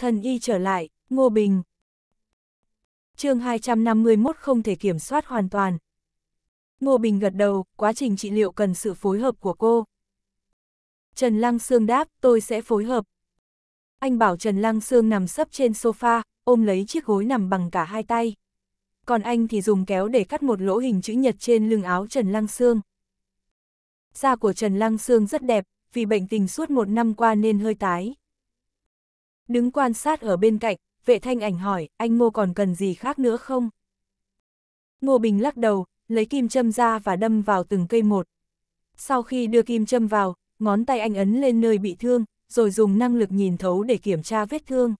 Thần y trở lại, Ngô Bình. chương 251 không thể kiểm soát hoàn toàn. Ngô Bình gật đầu, quá trình trị liệu cần sự phối hợp của cô. Trần Lăng Sương đáp, tôi sẽ phối hợp. Anh bảo Trần Lăng Sương nằm sấp trên sofa, ôm lấy chiếc gối nằm bằng cả hai tay. Còn anh thì dùng kéo để cắt một lỗ hình chữ nhật trên lưng áo Trần Lăng Sương. Da của Trần Lăng Sương rất đẹp, vì bệnh tình suốt một năm qua nên hơi tái. Đứng quan sát ở bên cạnh, vệ thanh ảnh hỏi, anh Ngô còn cần gì khác nữa không? Ngô Bình lắc đầu, lấy kim châm ra và đâm vào từng cây một. Sau khi đưa kim châm vào, ngón tay anh ấn lên nơi bị thương, rồi dùng năng lực nhìn thấu để kiểm tra vết thương.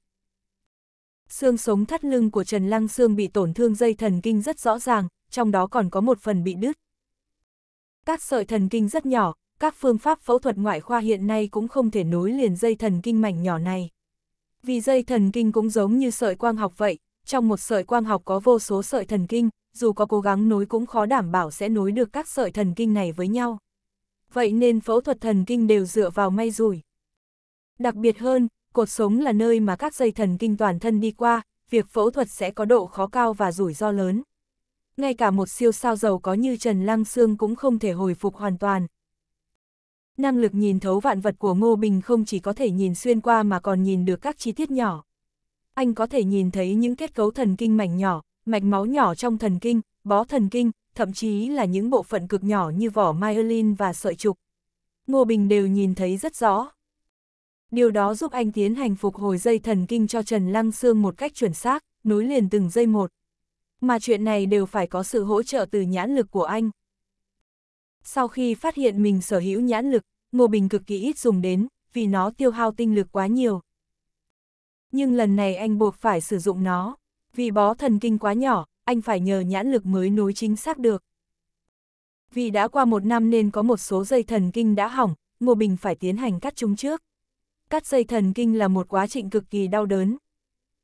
Xương sống thắt lưng của Trần Lăng xương bị tổn thương dây thần kinh rất rõ ràng, trong đó còn có một phần bị đứt. Các sợi thần kinh rất nhỏ, các phương pháp phẫu thuật ngoại khoa hiện nay cũng không thể nối liền dây thần kinh mảnh nhỏ này. Vì dây thần kinh cũng giống như sợi quang học vậy, trong một sợi quang học có vô số sợi thần kinh, dù có cố gắng nối cũng khó đảm bảo sẽ nối được các sợi thần kinh này với nhau. Vậy nên phẫu thuật thần kinh đều dựa vào may rủi. Đặc biệt hơn, cột sống là nơi mà các dây thần kinh toàn thân đi qua, việc phẫu thuật sẽ có độ khó cao và rủi ro lớn. Ngay cả một siêu sao giàu có như Trần Lăng Sương cũng không thể hồi phục hoàn toàn, Năng lực nhìn thấu vạn vật của Ngô Bình không chỉ có thể nhìn xuyên qua mà còn nhìn được các chi tiết nhỏ. Anh có thể nhìn thấy những kết cấu thần kinh mảnh nhỏ, mạch máu nhỏ trong thần kinh, bó thần kinh, thậm chí là những bộ phận cực nhỏ như vỏ myelin và sợi trục. Ngô Bình đều nhìn thấy rất rõ. Điều đó giúp anh tiến hành phục hồi dây thần kinh cho Trần Lăng Sương một cách chuẩn xác, nối liền từng dây một. Mà chuyện này đều phải có sự hỗ trợ từ nhãn lực của anh. Sau khi phát hiện mình sở hữu nhãn lực, Ngô Bình cực kỳ ít dùng đến, vì nó tiêu hao tinh lực quá nhiều. Nhưng lần này anh buộc phải sử dụng nó, vì bó thần kinh quá nhỏ, anh phải nhờ nhãn lực mới nối chính xác được. Vì đã qua một năm nên có một số dây thần kinh đã hỏng, Ngô Bình phải tiến hành cắt chúng trước. Cắt dây thần kinh là một quá trình cực kỳ đau đớn.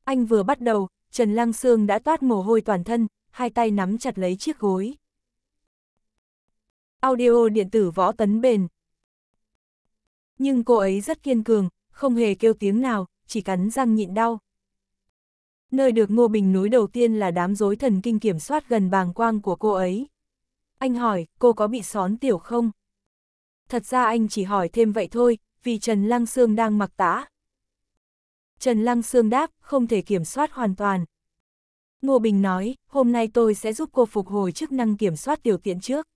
Anh vừa bắt đầu, Trần Lăng Sương đã toát mồ hôi toàn thân, hai tay nắm chặt lấy chiếc gối. Audio điện tử võ tấn bền. Nhưng cô ấy rất kiên cường, không hề kêu tiếng nào, chỉ cắn răng nhịn đau. Nơi được Ngô Bình núi đầu tiên là đám rối thần kinh kiểm soát gần bàng quang của cô ấy. Anh hỏi, cô có bị xón tiểu không? Thật ra anh chỉ hỏi thêm vậy thôi, vì Trần Lăng Sương đang mặc tã. Trần Lăng Sương đáp, không thể kiểm soát hoàn toàn. Ngô Bình nói, hôm nay tôi sẽ giúp cô phục hồi chức năng kiểm soát tiểu tiện trước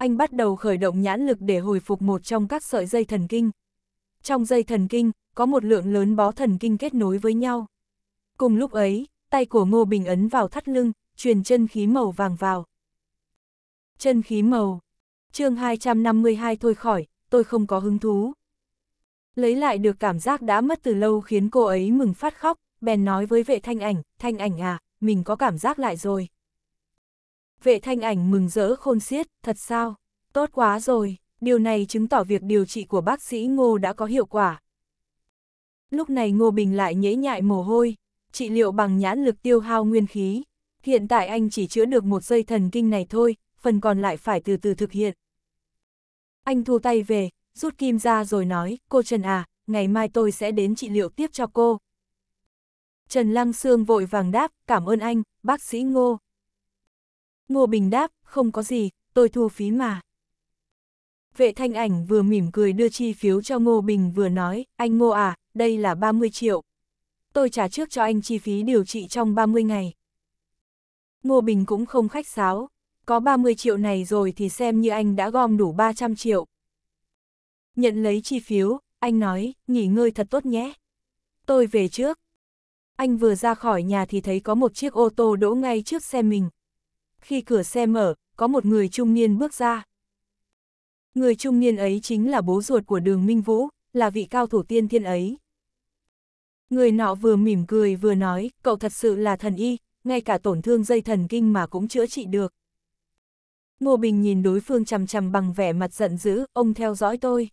anh bắt đầu khởi động nhãn lực để hồi phục một trong các sợi dây thần kinh. Trong dây thần kinh, có một lượng lớn bó thần kinh kết nối với nhau. Cùng lúc ấy, tay của Ngô Bình ấn vào thắt lưng, truyền chân khí màu vàng vào. Chân khí màu. chương 252 thôi khỏi, tôi không có hứng thú. Lấy lại được cảm giác đã mất từ lâu khiến cô ấy mừng phát khóc, bèn nói với vệ thanh ảnh, thanh ảnh à, mình có cảm giác lại rồi vệ thanh ảnh mừng rỡ khôn xiết, thật sao? Tốt quá rồi, điều này chứng tỏ việc điều trị của bác sĩ Ngô đã có hiệu quả. Lúc này Ngô Bình lại nhễ nhại mồ hôi, trị liệu bằng nhãn lực tiêu hao nguyên khí. Hiện tại anh chỉ chữa được một dây thần kinh này thôi, phần còn lại phải từ từ thực hiện. Anh thu tay về, rút kim ra rồi nói, cô Trần à, ngày mai tôi sẽ đến trị liệu tiếp cho cô. Trần Lăng Sương vội vàng đáp, cảm ơn anh, bác sĩ Ngô. Ngô Bình đáp, không có gì, tôi thua phí mà. Vệ thanh ảnh vừa mỉm cười đưa chi phiếu cho Ngô Bình vừa nói, anh Ngô à, đây là 30 triệu. Tôi trả trước cho anh chi phí điều trị trong 30 ngày. Ngô Bình cũng không khách sáo, có 30 triệu này rồi thì xem như anh đã gom đủ 300 triệu. Nhận lấy chi phiếu, anh nói, nghỉ ngơi thật tốt nhé. Tôi về trước. Anh vừa ra khỏi nhà thì thấy có một chiếc ô tô đỗ ngay trước xe mình khi cửa xe mở, có một người trung niên bước ra. Người trung niên ấy chính là bố ruột của đường Minh Vũ, là vị cao thủ tiên thiên ấy. Người nọ vừa mỉm cười vừa nói, cậu thật sự là thần y, ngay cả tổn thương dây thần kinh mà cũng chữa trị được. Ngô Bình nhìn đối phương chằm chằm bằng vẻ mặt giận dữ, ông theo dõi tôi.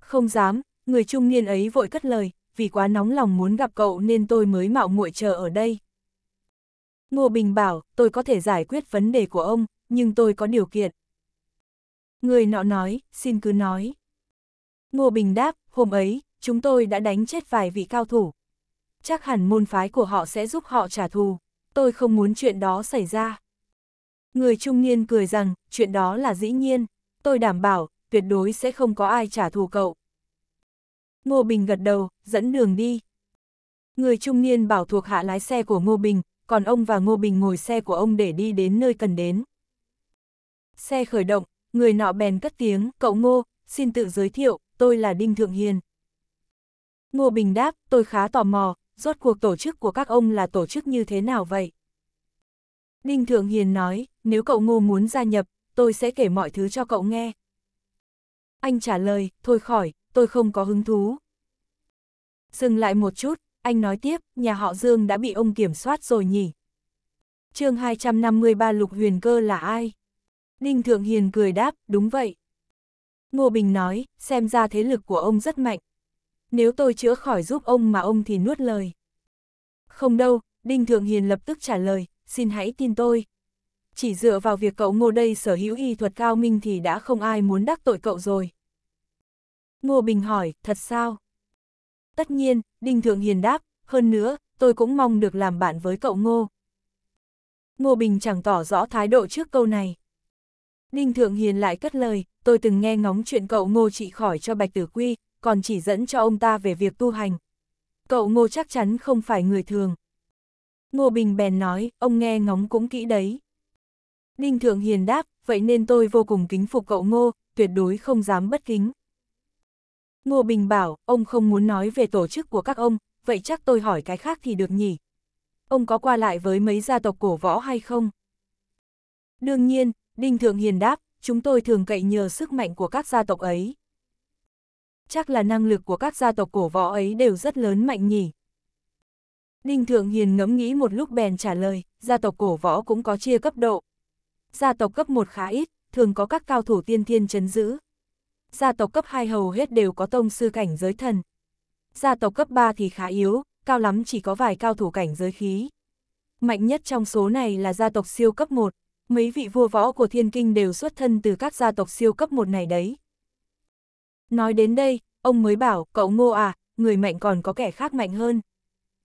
Không dám, người trung niên ấy vội cất lời, vì quá nóng lòng muốn gặp cậu nên tôi mới mạo muội chờ ở đây. Ngô Bình bảo, tôi có thể giải quyết vấn đề của ông, nhưng tôi có điều kiện. Người nọ nói, xin cứ nói. Ngô Bình đáp, hôm ấy, chúng tôi đã đánh chết vài vị cao thủ. Chắc hẳn môn phái của họ sẽ giúp họ trả thù. Tôi không muốn chuyện đó xảy ra. Người trung niên cười rằng, chuyện đó là dĩ nhiên. Tôi đảm bảo, tuyệt đối sẽ không có ai trả thù cậu. Ngô Bình gật đầu, dẫn đường đi. Người trung niên bảo thuộc hạ lái xe của Ngô Bình, còn ông và Ngô Bình ngồi xe của ông để đi đến nơi cần đến. Xe khởi động, người nọ bèn cất tiếng, cậu Ngô, xin tự giới thiệu, tôi là Đinh Thượng Hiền. Ngô Bình đáp, tôi khá tò mò, rốt cuộc tổ chức của các ông là tổ chức như thế nào vậy? Đinh Thượng Hiền nói, nếu cậu Ngô muốn gia nhập, tôi sẽ kể mọi thứ cho cậu nghe. Anh trả lời, thôi khỏi, tôi không có hứng thú. Dừng lại một chút, anh nói tiếp, nhà họ Dương đã bị ông kiểm soát rồi nhỉ? chương 253 Lục Huyền Cơ là ai? Đinh Thượng Hiền cười đáp, đúng vậy. Ngô Bình nói, xem ra thế lực của ông rất mạnh. Nếu tôi chữa khỏi giúp ông mà ông thì nuốt lời. Không đâu, Đinh Thượng Hiền lập tức trả lời, xin hãy tin tôi. Chỉ dựa vào việc cậu ngô đây sở hữu y thuật cao minh thì đã không ai muốn đắc tội cậu rồi. Ngô Bình hỏi, thật sao? Tất nhiên, Đinh Thượng Hiền đáp, hơn nữa, tôi cũng mong được làm bạn với cậu Ngô. Ngô Bình chẳng tỏ rõ thái độ trước câu này. Đinh Thượng Hiền lại cất lời, tôi từng nghe ngóng chuyện cậu Ngô trị khỏi cho Bạch Tử Quy, còn chỉ dẫn cho ông ta về việc tu hành. Cậu Ngô chắc chắn không phải người thường. Ngô Bình bèn nói, ông nghe ngóng cũng kỹ đấy. Đinh Thượng Hiền đáp, vậy nên tôi vô cùng kính phục cậu Ngô, tuyệt đối không dám bất kính. Ngô Bình bảo, ông không muốn nói về tổ chức của các ông, vậy chắc tôi hỏi cái khác thì được nhỉ? Ông có qua lại với mấy gia tộc cổ võ hay không? Đương nhiên, Đinh Thượng Hiền đáp, chúng tôi thường cậy nhờ sức mạnh của các gia tộc ấy. Chắc là năng lực của các gia tộc cổ võ ấy đều rất lớn mạnh nhỉ? Đinh Thượng Hiền ngẫm nghĩ một lúc bèn trả lời, gia tộc cổ võ cũng có chia cấp độ. Gia tộc cấp 1 khá ít, thường có các cao thủ tiên thiên chấn giữ, gia tộc cấp 2 hầu hết đều có tông sư cảnh giới thần. Gia tộc cấp 3 thì khá yếu, cao lắm chỉ có vài cao thủ cảnh giới khí. Mạnh nhất trong số này là gia tộc siêu cấp 1, mấy vị vua võ của thiên kinh đều xuất thân từ các gia tộc siêu cấp 1 này đấy. Nói đến đây, ông mới bảo, cậu ngô à, người mạnh còn có kẻ khác mạnh hơn.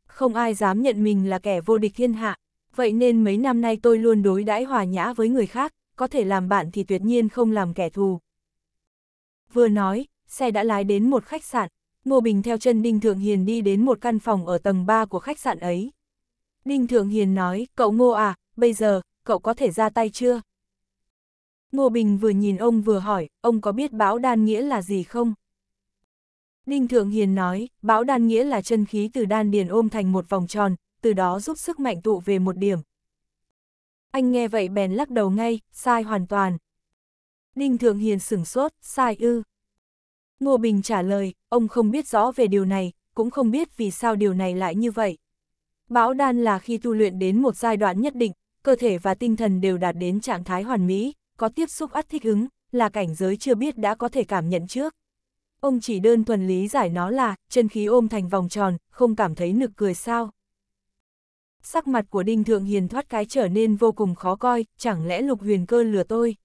Không ai dám nhận mình là kẻ vô địch thiên hạ, vậy nên mấy năm nay tôi luôn đối đãi hòa nhã với người khác, có thể làm bạn thì tuyệt nhiên không làm kẻ thù vừa nói, xe đã lái đến một khách sạn, Ngô Bình theo chân Đinh Thượng Hiền đi đến một căn phòng ở tầng 3 của khách sạn ấy. Đinh Thượng Hiền nói, cậu Ngô à, bây giờ, cậu có thể ra tay chưa? Ngô Bình vừa nhìn ông vừa hỏi, ông có biết bão đan nghĩa là gì không? Đinh Thượng Hiền nói, bão đan nghĩa là chân khí từ đan điền ôm thành một vòng tròn, từ đó giúp sức mạnh tụ về một điểm. Anh nghe vậy bèn lắc đầu ngay, sai hoàn toàn. Đinh Thường Hiền sửng sốt, sai ư. Ngô Bình trả lời, ông không biết rõ về điều này, cũng không biết vì sao điều này lại như vậy. Bão đan là khi tu luyện đến một giai đoạn nhất định, cơ thể và tinh thần đều đạt đến trạng thái hoàn mỹ, có tiếp xúc ắt thích ứng, là cảnh giới chưa biết đã có thể cảm nhận trước. Ông chỉ đơn thuần lý giải nó là, chân khí ôm thành vòng tròn, không cảm thấy nực cười sao. Sắc mặt của Đinh Thượng Hiền thoát cái trở nên vô cùng khó coi, chẳng lẽ Lục Huyền Cơ lừa tôi.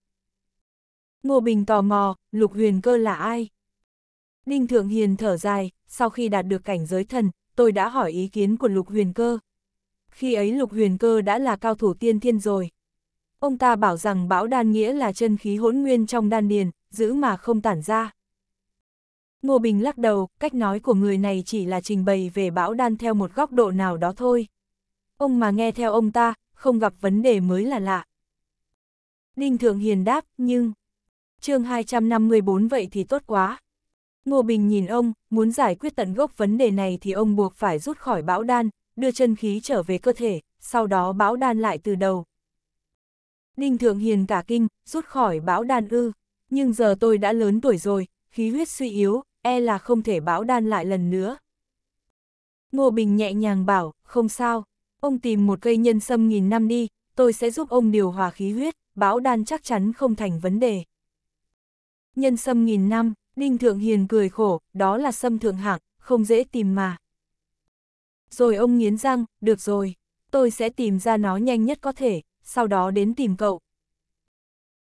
Ngô Bình tò mò, lục huyền cơ là ai? Ninh Thượng Hiền thở dài, sau khi đạt được cảnh giới thần, tôi đã hỏi ý kiến của lục huyền cơ. Khi ấy lục huyền cơ đã là cao thủ tiên thiên rồi. Ông ta bảo rằng bão đan nghĩa là chân khí hỗn nguyên trong đan điền, giữ mà không tản ra. Ngô Bình lắc đầu, cách nói của người này chỉ là trình bày về bão đan theo một góc độ nào đó thôi. Ông mà nghe theo ông ta, không gặp vấn đề mới là lạ. Ninh Thượng Hiền đáp, nhưng chương 254 vậy thì tốt quá. Ngô Bình nhìn ông, muốn giải quyết tận gốc vấn đề này thì ông buộc phải rút khỏi bão đan, đưa chân khí trở về cơ thể, sau đó bão đan lại từ đầu. Ninh Thượng Hiền cả kinh, rút khỏi bão đan ư, nhưng giờ tôi đã lớn tuổi rồi, khí huyết suy yếu, e là không thể bão đan lại lần nữa. Ngô Bình nhẹ nhàng bảo, không sao, ông tìm một cây nhân sâm nghìn năm đi, tôi sẽ giúp ông điều hòa khí huyết, bão đan chắc chắn không thành vấn đề. Nhân sâm nghìn năm, Đinh Thượng Hiền cười khổ, đó là sâm thượng hạng, không dễ tìm mà. Rồi ông nghiến răng, được rồi, tôi sẽ tìm ra nó nhanh nhất có thể, sau đó đến tìm cậu.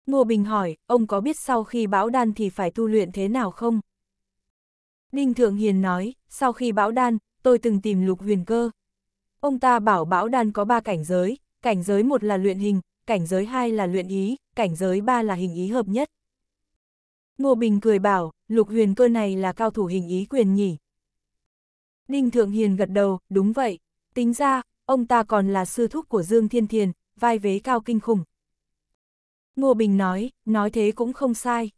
Ngô Bình hỏi, ông có biết sau khi bão đan thì phải tu luyện thế nào không? Đinh Thượng Hiền nói, sau khi bão đan, tôi từng tìm lục huyền cơ. Ông ta bảo bão đan có ba cảnh giới, cảnh giới một là luyện hình, cảnh giới hai là luyện ý, cảnh giới ba là hình ý hợp nhất. Ngô Bình cười bảo, lục huyền cơ này là cao thủ hình ý quyền nhỉ. Đinh Thượng Hiền gật đầu, đúng vậy. Tính ra, ông ta còn là sư thúc của Dương Thiên Thiền, vai vế cao kinh khủng. Ngô Bình nói, nói thế cũng không sai.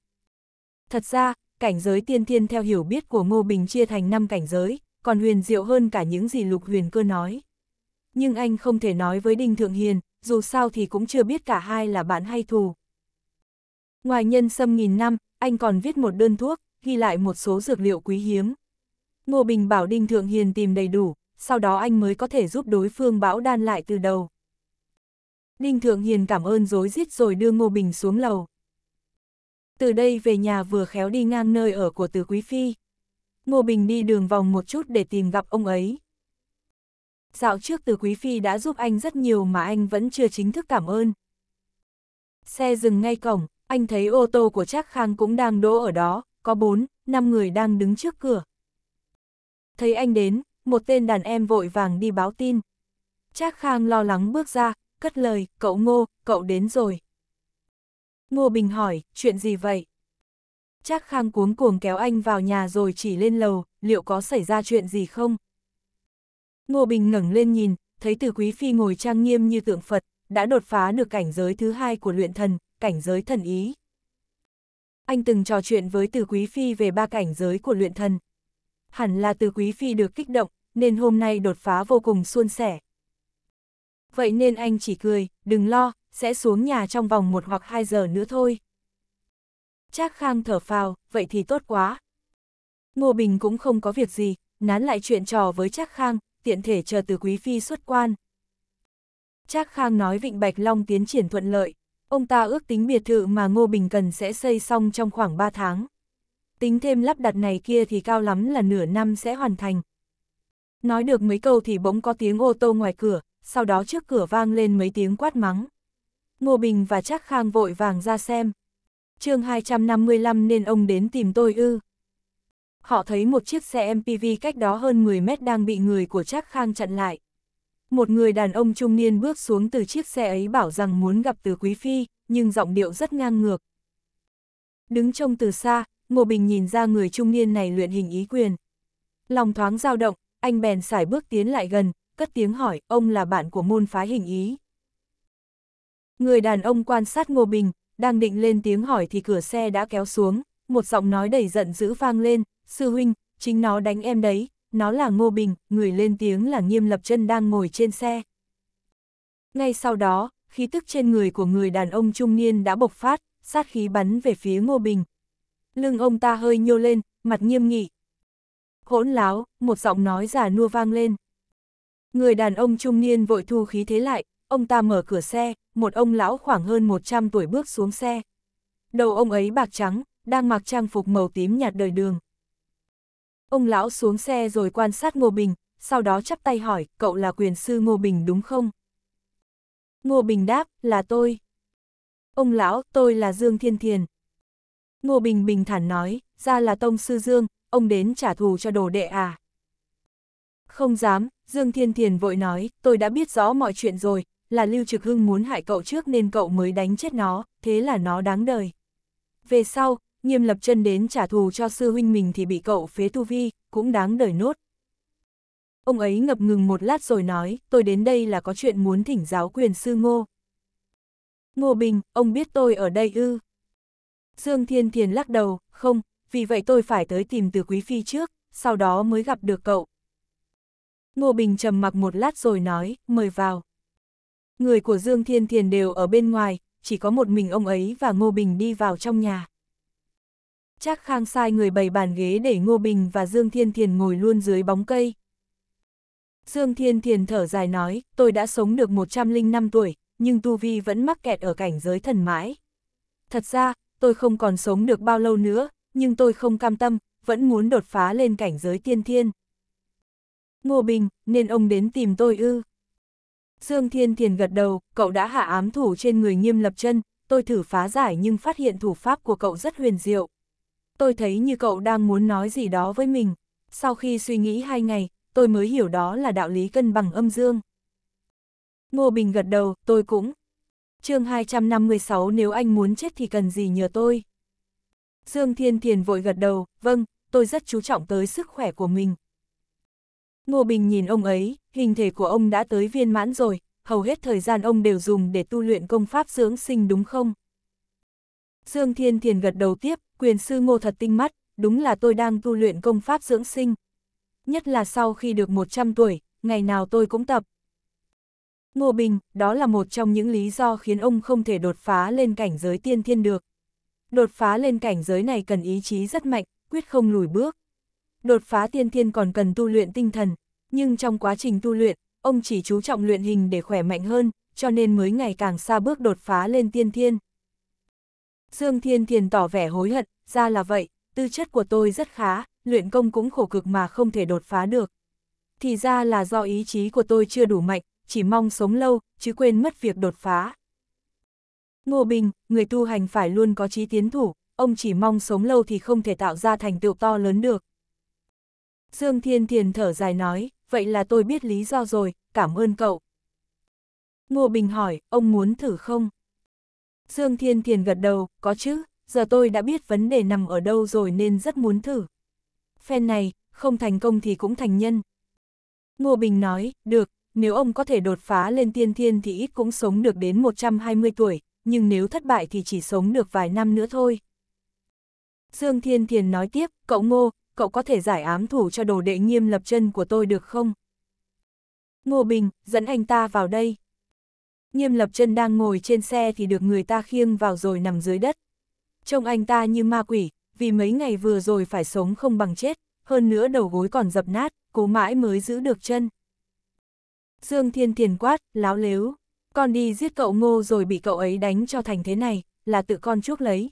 Thật ra, cảnh giới tiên thiên theo hiểu biết của Ngô Bình chia thành 5 cảnh giới, còn huyền diệu hơn cả những gì lục huyền cơ nói. Nhưng anh không thể nói với Đinh Thượng Hiền, dù sao thì cũng chưa biết cả hai là bạn hay thù. Ngoài nhân sâm nghìn năm, anh còn viết một đơn thuốc, ghi lại một số dược liệu quý hiếm. Ngô Bình bảo Đinh Thượng Hiền tìm đầy đủ, sau đó anh mới có thể giúp đối phương bão đan lại từ đầu. Đinh Thượng Hiền cảm ơn dối rít rồi đưa Ngô Bình xuống lầu. Từ đây về nhà vừa khéo đi ngang nơi ở của Từ Quý Phi. Ngô Bình đi đường vòng một chút để tìm gặp ông ấy. Dạo trước Từ Quý Phi đã giúp anh rất nhiều mà anh vẫn chưa chính thức cảm ơn. Xe dừng ngay cổng, anh thấy ô tô của Trác Khang cũng đang đỗ ở đó, có bốn, năm người đang đứng trước cửa. Thấy anh đến, một tên đàn em vội vàng đi báo tin. Trác Khang lo lắng bước ra, cất lời, cậu Ngô, cậu đến rồi. Ngô Bình hỏi, chuyện gì vậy? Trác Khang cuống cuồng kéo anh vào nhà rồi chỉ lên lầu, liệu có xảy ra chuyện gì không? Ngô Bình ngẩng lên nhìn, thấy từ quý phi ngồi trang nghiêm như tượng Phật, đã đột phá được cảnh giới thứ hai của luyện thần, cảnh giới thần ý. Anh từng trò chuyện với Từ Quý Phi về ba cảnh giới của luyện thần. Hẳn là Từ Quý Phi được kích động, nên hôm nay đột phá vô cùng suôn sẻ. Vậy nên anh chỉ cười, đừng lo, sẽ xuống nhà trong vòng một hoặc hai giờ nữa thôi. Trác Khang thở phào, vậy thì tốt quá. Ngô Bình cũng không có việc gì, nán lại chuyện trò với Trác Khang, tiện thể chờ từ Quý Phi xuất quan. Trác Khang nói Vịnh Bạch Long tiến triển thuận lợi. Ông ta ước tính biệt thự mà Ngô Bình Cần sẽ xây xong trong khoảng 3 tháng. Tính thêm lắp đặt này kia thì cao lắm là nửa năm sẽ hoàn thành. Nói được mấy câu thì bỗng có tiếng ô tô ngoài cửa, sau đó trước cửa vang lên mấy tiếng quát mắng. Ngô Bình và Trác Khang vội vàng ra xem. chương 255 nên ông đến tìm tôi ư. Họ thấy một chiếc xe MPV cách đó hơn 10 mét đang bị người của Trác Khang chặn lại. Một người đàn ông trung niên bước xuống từ chiếc xe ấy bảo rằng muốn gặp từ Quý Phi, nhưng giọng điệu rất ngang ngược. Đứng trông từ xa, Ngô Bình nhìn ra người trung niên này luyện hình ý quyền. Lòng thoáng dao động, anh bèn xài bước tiến lại gần, cất tiếng hỏi ông là bạn của môn phái hình ý. Người đàn ông quan sát Ngô Bình, đang định lên tiếng hỏi thì cửa xe đã kéo xuống, một giọng nói đầy giận dữ vang lên, sư huynh, chính nó đánh em đấy, nó là Ngô Bình, người lên tiếng là Nghiêm Lập chân đang ngồi trên xe. Ngay sau đó, khí tức trên người của người đàn ông trung niên đã bộc phát, sát khí bắn về phía Ngô Bình. Lưng ông ta hơi nhô lên, mặt nghiêm nghị. Hỗn láo, một giọng nói già nua vang lên. Người đàn ông trung niên vội thu khí thế lại, ông ta mở cửa xe, một ông lão khoảng hơn 100 tuổi bước xuống xe. Đầu ông ấy bạc trắng, đang mặc trang phục màu tím nhạt đời đường. Ông lão xuống xe rồi quan sát Ngô Bình, sau đó chắp tay hỏi, cậu là quyền sư Ngô Bình đúng không? Ngô Bình đáp, là tôi. Ông lão, tôi là Dương Thiên Thiền. Ngô Bình bình thản nói, ra là tông sư Dương, ông đến trả thù cho đồ đệ à? Không dám, Dương Thiên Thiền vội nói, tôi đã biết rõ mọi chuyện rồi, là Lưu Trực Hưng muốn hại cậu trước nên cậu mới đánh chết nó, thế là nó đáng đời. Về sau, nghiêm lập chân đến trả thù cho sư huynh mình thì bị cậu phế tu vi, cũng đáng đời nốt. Ông ấy ngập ngừng một lát rồi nói, tôi đến đây là có chuyện muốn thỉnh giáo quyền sư ngô. Ngô Bình, ông biết tôi ở đây ư? Dương Thiên Thiền lắc đầu, không, vì vậy tôi phải tới tìm từ Quý Phi trước, sau đó mới gặp được cậu. Ngô Bình trầm mặc một lát rồi nói, mời vào. Người của Dương Thiên Thiền đều ở bên ngoài, chỉ có một mình ông ấy và Ngô Bình đi vào trong nhà. Trác Khang sai người bày bàn ghế để Ngô Bình và Dương Thiên Thiền ngồi luôn dưới bóng cây. Dương Thiên Thiền thở dài nói, tôi đã sống được 105 tuổi, nhưng Tu Vi vẫn mắc kẹt ở cảnh giới thần mãi. Thật ra, tôi không còn sống được bao lâu nữa, nhưng tôi không cam tâm, vẫn muốn đột phá lên cảnh giới tiên thiên. Ngô Bình, nên ông đến tìm tôi ư. Dương Thiên Thiền gật đầu, cậu đã hạ ám thủ trên người nghiêm lập chân, tôi thử phá giải nhưng phát hiện thủ pháp của cậu rất huyền diệu tôi thấy như cậu đang muốn nói gì đó với mình. Sau khi suy nghĩ hai ngày, tôi mới hiểu đó là đạo lý cân bằng âm dương. Ngô Bình gật đầu, tôi cũng. chương 256 nếu anh muốn chết thì cần gì nhờ tôi. Dương Thiên Thiền vội gật đầu, vâng, tôi rất chú trọng tới sức khỏe của mình. Ngô Bình nhìn ông ấy, hình thể của ông đã tới viên mãn rồi, hầu hết thời gian ông đều dùng để tu luyện công pháp dưỡng sinh đúng không? Dương Thiên Thiền gật đầu tiếp, quyền sư ngô thật tinh mắt, đúng là tôi đang tu luyện công pháp dưỡng sinh. Nhất là sau khi được 100 tuổi, ngày nào tôi cũng tập. Ngô Bình, đó là một trong những lý do khiến ông không thể đột phá lên cảnh giới tiên thiên được. Đột phá lên cảnh giới này cần ý chí rất mạnh, quyết không lùi bước. Đột phá tiên thiên còn cần tu luyện tinh thần, nhưng trong quá trình tu luyện, ông chỉ chú trọng luyện hình để khỏe mạnh hơn, cho nên mới ngày càng xa bước đột phá lên tiên thiên. Dương Thiên Thiền tỏ vẻ hối hận, ra là vậy, tư chất của tôi rất khá, luyện công cũng khổ cực mà không thể đột phá được. Thì ra là do ý chí của tôi chưa đủ mạnh, chỉ mong sống lâu, chứ quên mất việc đột phá. Ngô Bình, người tu hành phải luôn có chí tiến thủ, ông chỉ mong sống lâu thì không thể tạo ra thành tựu to lớn được. Dương Thiên Thiền thở dài nói, vậy là tôi biết lý do rồi, cảm ơn cậu. Ngô Bình hỏi, ông muốn thử không? Dương Thiên Thiền gật đầu, có chứ, giờ tôi đã biết vấn đề nằm ở đâu rồi nên rất muốn thử. Phen này, không thành công thì cũng thành nhân. Ngô Bình nói, được, nếu ông có thể đột phá lên tiên thiên thì ít cũng sống được đến 120 tuổi, nhưng nếu thất bại thì chỉ sống được vài năm nữa thôi. Dương Thiên Thiền nói tiếp, cậu Ngô, cậu có thể giải ám thủ cho đồ đệ nghiêm lập chân của tôi được không? Ngô Bình, dẫn anh ta vào đây. Nghiêm lập chân đang ngồi trên xe thì được người ta khiêng vào rồi nằm dưới đất. Trông anh ta như ma quỷ, vì mấy ngày vừa rồi phải sống không bằng chết, hơn nữa đầu gối còn dập nát, cố mãi mới giữ được chân. Dương Thiên Thiền quát, láo lếu, con đi giết cậu ngô rồi bị cậu ấy đánh cho thành thế này, là tự con chuốc lấy.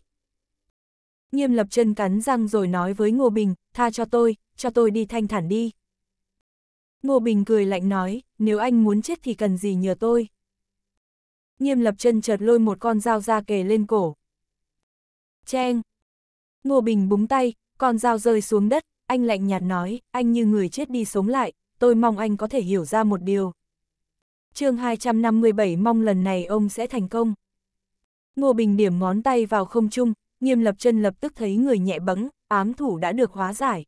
Nghiêm lập chân cắn răng rồi nói với Ngô Bình, tha cho tôi, cho tôi đi thanh thản đi. Ngô Bình cười lạnh nói, nếu anh muốn chết thì cần gì nhờ tôi nghiêm lập chân chợt lôi một con dao ra kề lên cổ. Cheng! Ngô Bình búng tay, con dao rơi xuống đất, anh lạnh nhạt nói, anh như người chết đi sống lại, tôi mong anh có thể hiểu ra một điều. chương 257 mong lần này ông sẽ thành công. Ngô Bình điểm ngón tay vào không trung, nghiêm lập chân lập tức thấy người nhẹ bẫng, ám thủ đã được hóa giải.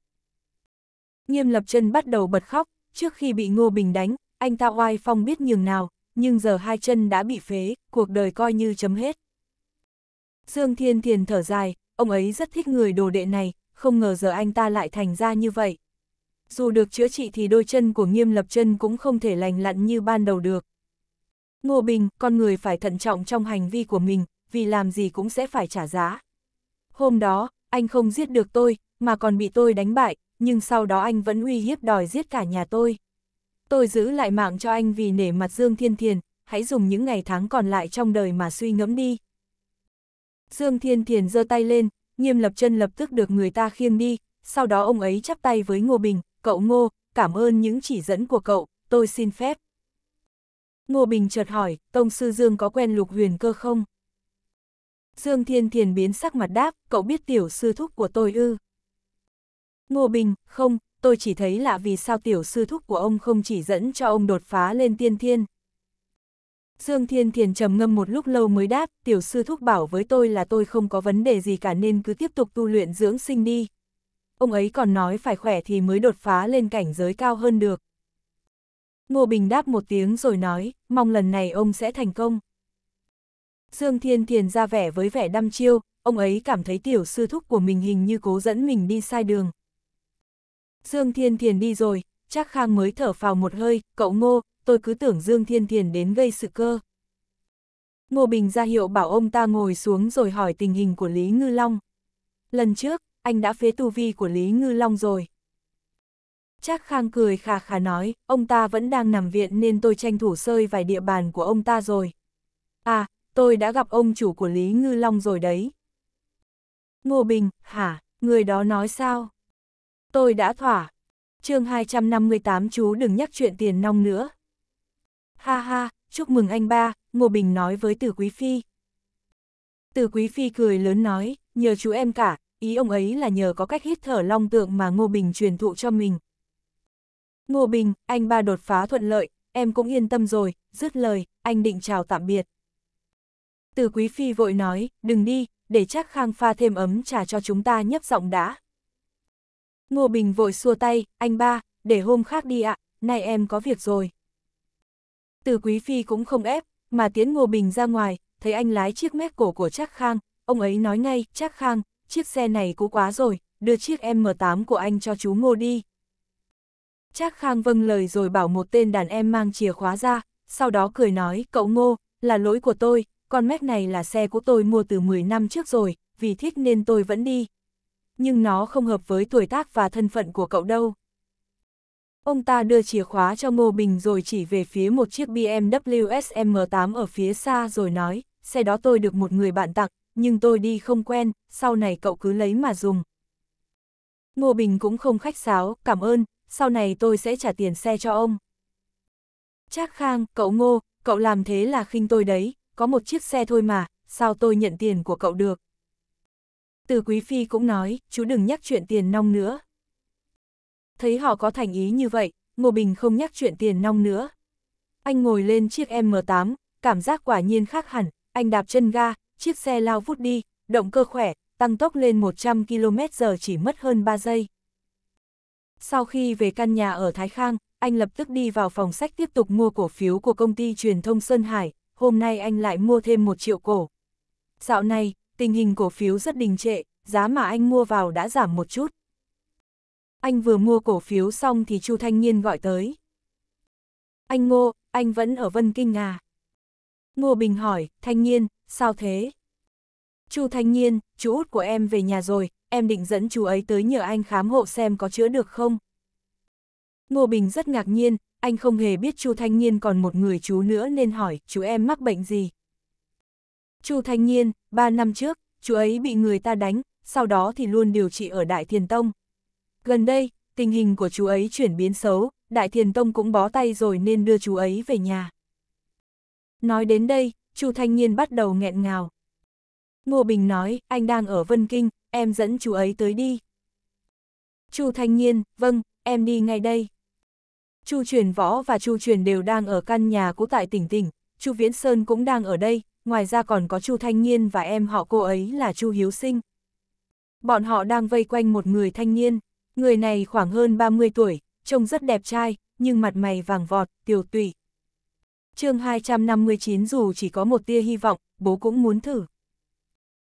Nghiêm lập chân bắt đầu bật khóc, trước khi bị Ngô Bình đánh, anh ta oai phong biết nhường nào, nhưng giờ hai chân đã bị phế, cuộc đời coi như chấm hết. Dương Thiên Thiền thở dài, ông ấy rất thích người đồ đệ này, không ngờ giờ anh ta lại thành ra như vậy. Dù được chữa trị thì đôi chân của nghiêm lập chân cũng không thể lành lặn như ban đầu được. Ngô Bình, con người phải thận trọng trong hành vi của mình, vì làm gì cũng sẽ phải trả giá. Hôm đó, anh không giết được tôi, mà còn bị tôi đánh bại, nhưng sau đó anh vẫn uy hiếp đòi giết cả nhà tôi. Tôi giữ lại mạng cho anh vì nể mặt Dương Thiên Thiền, hãy dùng những ngày tháng còn lại trong đời mà suy ngẫm đi. Dương Thiên Thiền giơ tay lên, nghiêm lập chân lập tức được người ta khiêng đi, sau đó ông ấy chắp tay với Ngô Bình, cậu Ngô, cảm ơn những chỉ dẫn của cậu, tôi xin phép. Ngô Bình chợt hỏi, Tông Sư Dương có quen lục huyền cơ không? Dương Thiên Thiền biến sắc mặt đáp, cậu biết tiểu sư thúc của tôi ư? Ngô Bình, không, tôi chỉ thấy lạ vì sao tiểu sư thúc của ông không chỉ dẫn cho ông đột phá lên tiên thiên. Dương Thiên Thiền trầm ngâm một lúc lâu mới đáp, tiểu sư thúc bảo với tôi là tôi không có vấn đề gì cả nên cứ tiếp tục tu luyện dưỡng sinh đi. Ông ấy còn nói phải khỏe thì mới đột phá lên cảnh giới cao hơn được. Ngô Bình đáp một tiếng rồi nói, mong lần này ông sẽ thành công. Dương Thiên Thiền ra vẻ với vẻ đăm chiêu, ông ấy cảm thấy tiểu sư thúc của mình hình như cố dẫn mình đi sai đường. Dương Thiên Thiền đi rồi, chắc Khang mới thở phào một hơi, cậu Ngô, tôi cứ tưởng Dương Thiên Thiền đến gây sự cơ. Ngô Bình ra hiệu bảo ông ta ngồi xuống rồi hỏi tình hình của Lý Ngư Long. Lần trước, anh đã phế tu vi của Lý Ngư Long rồi. Trác Khang cười khà khà nói, ông ta vẫn đang nằm viện nên tôi tranh thủ sơi vài địa bàn của ông ta rồi. À, tôi đã gặp ông chủ của Lý Ngư Long rồi đấy. Ngô Bình, hả, người đó nói sao? Tôi đã thỏa. chương 258 chú đừng nhắc chuyện tiền nong nữa. Ha ha, chúc mừng anh ba, Ngô Bình nói với Từ Quý Phi. Từ Quý Phi cười lớn nói, nhờ chú em cả, ý ông ấy là nhờ có cách hít thở long tượng mà Ngô Bình truyền thụ cho mình. Ngô Bình, anh ba đột phá thuận lợi, em cũng yên tâm rồi, dứt lời, anh định chào tạm biệt. Từ Quý Phi vội nói, đừng đi, để chắc Khang pha thêm ấm trà cho chúng ta nhấp giọng đã. Ngô Bình vội xua tay, anh ba, để hôm khác đi ạ, nay em có việc rồi. Từ Quý Phi cũng không ép, mà tiến Ngô Bình ra ngoài, thấy anh lái chiếc mép cổ của Trác Khang, ông ấy nói ngay, Trác Khang, chiếc xe này cũ quá rồi, đưa chiếc M8 của anh cho chú Ngô đi. Trác Khang vâng lời rồi bảo một tên đàn em mang chìa khóa ra, sau đó cười nói, cậu Ngô, là lỗi của tôi, con mép này là xe của tôi mua từ 10 năm trước rồi, vì thích nên tôi vẫn đi nhưng nó không hợp với tuổi tác và thân phận của cậu đâu. Ông ta đưa chìa khóa cho Ngô Bình rồi chỉ về phía một chiếc BMW SM8 ở phía xa rồi nói, xe đó tôi được một người bạn tặng, nhưng tôi đi không quen, sau này cậu cứ lấy mà dùng. Ngô Bình cũng không khách sáo, cảm ơn, sau này tôi sẽ trả tiền xe cho ông. Trác Khang, cậu Ngô, cậu làm thế là khinh tôi đấy, có một chiếc xe thôi mà, sao tôi nhận tiền của cậu được. Từ Quý Phi cũng nói, chú đừng nhắc chuyện tiền nong nữa. Thấy họ có thành ý như vậy, Ngô Bình không nhắc chuyện tiền nong nữa. Anh ngồi lên chiếc M8, cảm giác quả nhiên khác hẳn, anh đạp chân ga, chiếc xe lao vút đi, động cơ khỏe, tăng tốc lên 100 km giờ chỉ mất hơn 3 giây. Sau khi về căn nhà ở Thái Khang, anh lập tức đi vào phòng sách tiếp tục mua cổ phiếu của công ty truyền thông Sơn Hải, hôm nay anh lại mua thêm một triệu cổ. Dạo này, tình hình cổ phiếu rất đình trệ, giá mà anh mua vào đã giảm một chút. Anh vừa mua cổ phiếu xong thì Chu Thanh Nhiên gọi tới. Anh Ngô, anh vẫn ở Vân Kinh à? Ngô Bình hỏi, Thanh Nhiên, sao thế? Chu Thanh Nhiên, chú út của em về nhà rồi, em định dẫn chú ấy tới nhờ anh khám hộ xem có chữa được không? Ngô Bình rất ngạc nhiên, anh không hề biết Chu Thanh Nhiên còn một người chú nữa nên hỏi, chú em mắc bệnh gì? Chu Thanh Nhiên, Ba năm trước, chú ấy bị người ta đánh, sau đó thì luôn điều trị ở Đại Thiền Tông. Gần đây, tình hình của chú ấy chuyển biến xấu, Đại Thiền Tông cũng bó tay rồi nên đưa chú ấy về nhà. Nói đến đây, Chu Thanh Nhiên bắt đầu nghẹn ngào. Ngô Bình nói, anh đang ở Vân Kinh, em dẫn chú ấy tới đi. Chu Thanh Nhiên, vâng, em đi ngay đây. Chu Truyền Võ và Chu Truyền đều đang ở căn nhà của tại tỉnh tỉnh, Chu Viễn Sơn cũng đang ở đây, ngoài ra còn có Chu Thanh Niên và em họ cô ấy là Chu Hiếu Sinh. Bọn họ đang vây quanh một người thanh niên, người này khoảng hơn 30 tuổi, trông rất đẹp trai, nhưng mặt mày vàng vọt, tiều tụy. chương 259 dù chỉ có một tia hy vọng, bố cũng muốn thử.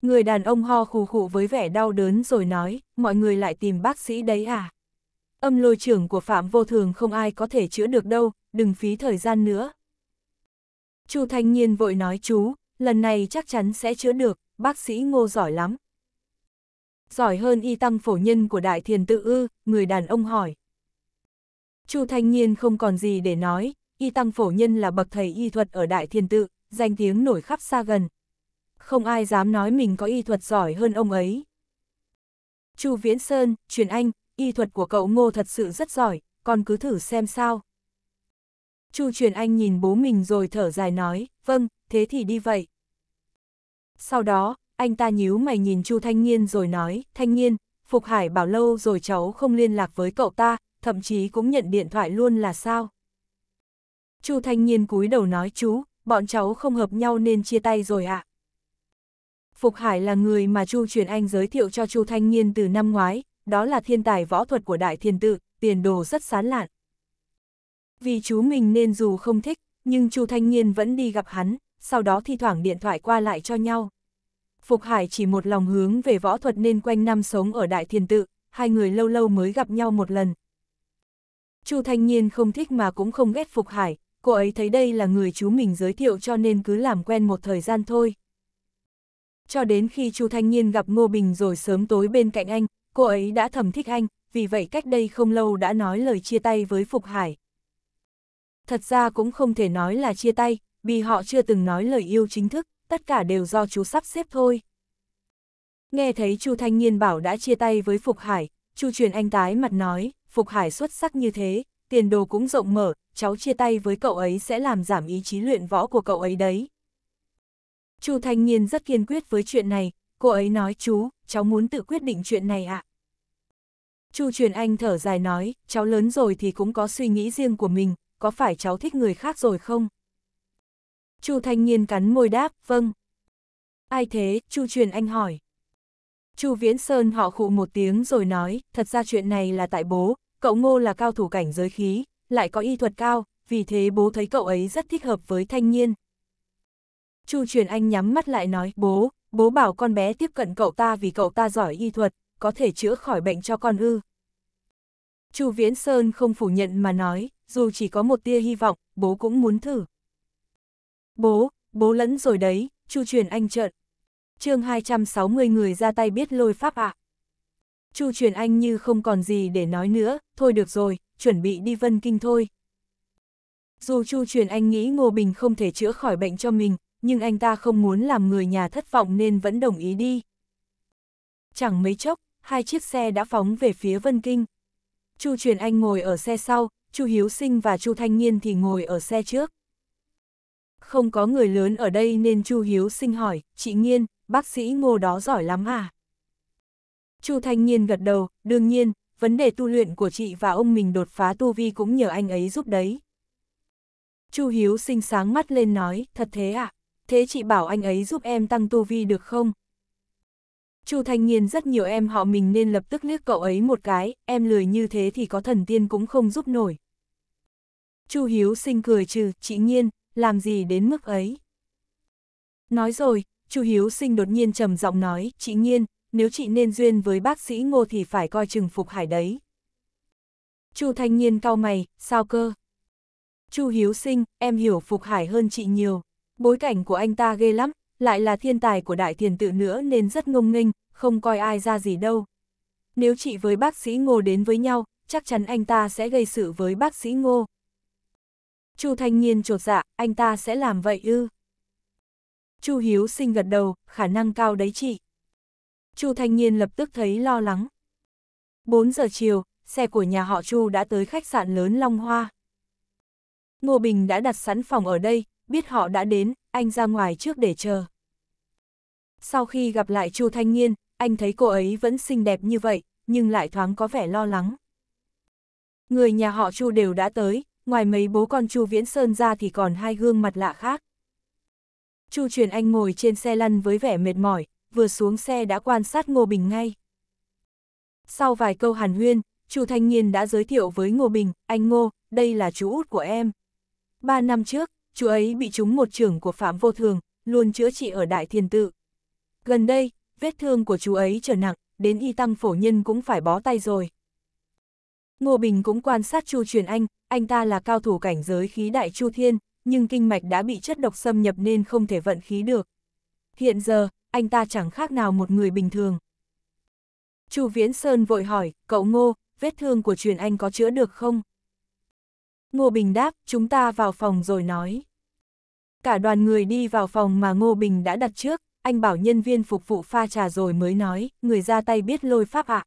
Người đàn ông ho khù khụ với vẻ đau đớn rồi nói, mọi người lại tìm bác sĩ đấy à? Âm lôi trưởng của Phạm Vô Thường không ai có thể chữa được đâu, đừng phí thời gian nữa. Chu Thanh niên vội nói chú, lần này chắc chắn sẽ chữa được, bác sĩ ngô giỏi lắm. Giỏi hơn y tăng phổ nhân của đại thiền tự ư, người đàn ông hỏi. Chu Thanh Nhiên không còn gì để nói, y tăng phổ nhân là bậc thầy y thuật ở đại thiền tự, danh tiếng nổi khắp xa gần. Không ai dám nói mình có y thuật giỏi hơn ông ấy. Chu Viễn Sơn, truyền anh, y thuật của cậu ngô thật sự rất giỏi, con cứ thử xem sao. Chu truyền anh nhìn bố mình rồi thở dài nói, vâng, thế thì đi vậy. Sau đó, anh ta nhíu mày nhìn Chu Thanh Nhiên rồi nói, Thanh Nhiên, Phục Hải bảo lâu rồi cháu không liên lạc với cậu ta, thậm chí cũng nhận điện thoại luôn là sao. Chu Thanh Nhiên cúi đầu nói chú, bọn cháu không hợp nhau nên chia tay rồi ạ. À. Phục Hải là người mà Chu Truyền Anh giới thiệu cho Chu Thanh Nhiên từ năm ngoái, đó là thiên tài võ thuật của Đại Thiên Tự, tiền đồ rất sán lạn. Vì chú mình nên dù không thích, nhưng Chu Thanh Nhiên vẫn đi gặp hắn, sau đó thi thoảng điện thoại qua lại cho nhau. Phục Hải chỉ một lòng hướng về võ thuật nên quanh năm sống ở Đại Thiền Tự, hai người lâu lâu mới gặp nhau một lần. Chu Thanh Nhiên không thích mà cũng không ghét Phục Hải, cô ấy thấy đây là người chú mình giới thiệu cho nên cứ làm quen một thời gian thôi. Cho đến khi Chu Thanh Nhiên gặp Ngô Bình rồi sớm tối bên cạnh anh, cô ấy đã thầm thích anh, vì vậy cách đây không lâu đã nói lời chia tay với Phục Hải. Thật ra cũng không thể nói là chia tay, vì họ chưa từng nói lời yêu chính thức, tất cả đều do chú sắp xếp thôi. Nghe thấy Chu Thanh Nhiên bảo đã chia tay với Phục Hải, Chu truyền anh tái mặt nói, Phục Hải xuất sắc như thế, tiền đồ cũng rộng mở, cháu chia tay với cậu ấy sẽ làm giảm ý chí luyện võ của cậu ấy đấy. Chu Thanh Nhiên rất kiên quyết với chuyện này, cô ấy nói chú, cháu muốn tự quyết định chuyện này ạ. À? Chu truyền anh thở dài nói, cháu lớn rồi thì cũng có suy nghĩ riêng của mình, có phải cháu thích người khác rồi không? Chu Thanh Nhiên cắn môi đáp, vâng. Ai thế, Chu Truyền Anh hỏi. Chu Viễn Sơn họ khụ một tiếng rồi nói, thật ra chuyện này là tại bố, cậu ngô là cao thủ cảnh giới khí, lại có y thuật cao, vì thế bố thấy cậu ấy rất thích hợp với thanh Nhiên. Chu Truyền Anh nhắm mắt lại nói, bố, bố bảo con bé tiếp cận cậu ta vì cậu ta giỏi y thuật, có thể chữa khỏi bệnh cho con ư. Chu Viễn Sơn không phủ nhận mà nói, dù chỉ có một tia hy vọng, bố cũng muốn thử. Bố, bố lẫn rồi đấy, Chu truyền anh trợn. chương 260 người ra tay biết lôi pháp ạ. À. Chu truyền anh như không còn gì để nói nữa, thôi được rồi, chuẩn bị đi vân kinh thôi. Dù Chu truyền anh nghĩ Ngô Bình không thể chữa khỏi bệnh cho mình, nhưng anh ta không muốn làm người nhà thất vọng nên vẫn đồng ý đi. Chẳng mấy chốc, hai chiếc xe đã phóng về phía Vân Kinh. Chu Truyền Anh ngồi ở xe sau, Chu Hiếu Sinh và Chu Thanh Nhiên thì ngồi ở xe trước không có người lớn ở đây nên Chu Hiếu sinh hỏi, chị nhiên bác sĩ ngô đó giỏi lắm à? Chu Thanh Nhiên gật đầu, đương nhiên, vấn đề tu luyện của chị và ông mình đột phá tu vi cũng nhờ anh ấy giúp đấy. Chu Hiếu sinh sáng mắt lên nói, thật thế à? Thế chị bảo anh ấy giúp em tăng tu vi được không? Chu Thanh Nhiên rất nhiều em họ mình nên lập tức liếc cậu ấy một cái, em lười như thế thì có thần tiên cũng không giúp nổi. Chu Hiếu sinh cười trừ, chị Nhiên, làm gì đến mức ấy. Nói rồi, Chu Hiếu Sinh đột nhiên trầm giọng nói, chị nhiên, nếu chị nên duyên với bác sĩ Ngô thì phải coi chừng Phục Hải đấy. Chu Thanh Nhiên cau mày, sao cơ? Chu Hiếu Sinh, em hiểu Phục Hải hơn chị nhiều. Bối cảnh của anh ta ghê lắm, lại là thiên tài của đại thiền tự nữa nên rất ngông nghênh, không coi ai ra gì đâu. Nếu chị với bác sĩ Ngô đến với nhau, chắc chắn anh ta sẽ gây sự với bác sĩ Ngô. Chu Thanh Nhiên chột dạ, anh ta sẽ làm vậy ư? Chu Hiếu sinh gật đầu, khả năng cao đấy chị. Chu Thanh Nhiên lập tức thấy lo lắng. 4 giờ chiều, xe của nhà họ Chu đã tới khách sạn lớn Long Hoa. Ngô Bình đã đặt sẵn phòng ở đây, biết họ đã đến, anh ra ngoài trước để chờ. Sau khi gặp lại Chu Thanh Nhiên, anh thấy cô ấy vẫn xinh đẹp như vậy, nhưng lại thoáng có vẻ lo lắng. Người nhà họ Chu đều đã tới, ngoài mấy bố con Chu Viễn Sơn ra thì còn hai gương mặt lạ khác. Chu Truyền Anh ngồi trên xe lăn với vẻ mệt mỏi, vừa xuống xe đã quan sát Ngô Bình ngay. Sau vài câu hàn huyên, Chu Thanh Nhiên đã giới thiệu với Ngô Bình, anh Ngô, đây là chú út của em. Ba năm trước, chú ấy bị trúng một trưởng của Phạm Vô Thường, luôn chữa trị ở Đại Thiên Tự. Gần đây, vết thương của chú ấy trở nặng, đến y tăng phổ nhân cũng phải bó tay rồi. Ngô Bình cũng quan sát Chu Truyền Anh, anh ta là cao thủ cảnh giới khí đại chu thiên, nhưng kinh mạch đã bị chất độc xâm nhập nên không thể vận khí được. Hiện giờ, anh ta chẳng khác nào một người bình thường. Chu Viễn Sơn vội hỏi, cậu Ngô, vết thương của truyền anh có chữa được không? Ngô Bình đáp, chúng ta vào phòng rồi nói. Cả đoàn người đi vào phòng mà Ngô Bình đã đặt trước, anh bảo nhân viên phục vụ pha trà rồi mới nói, người ra tay biết lôi pháp ạ. À.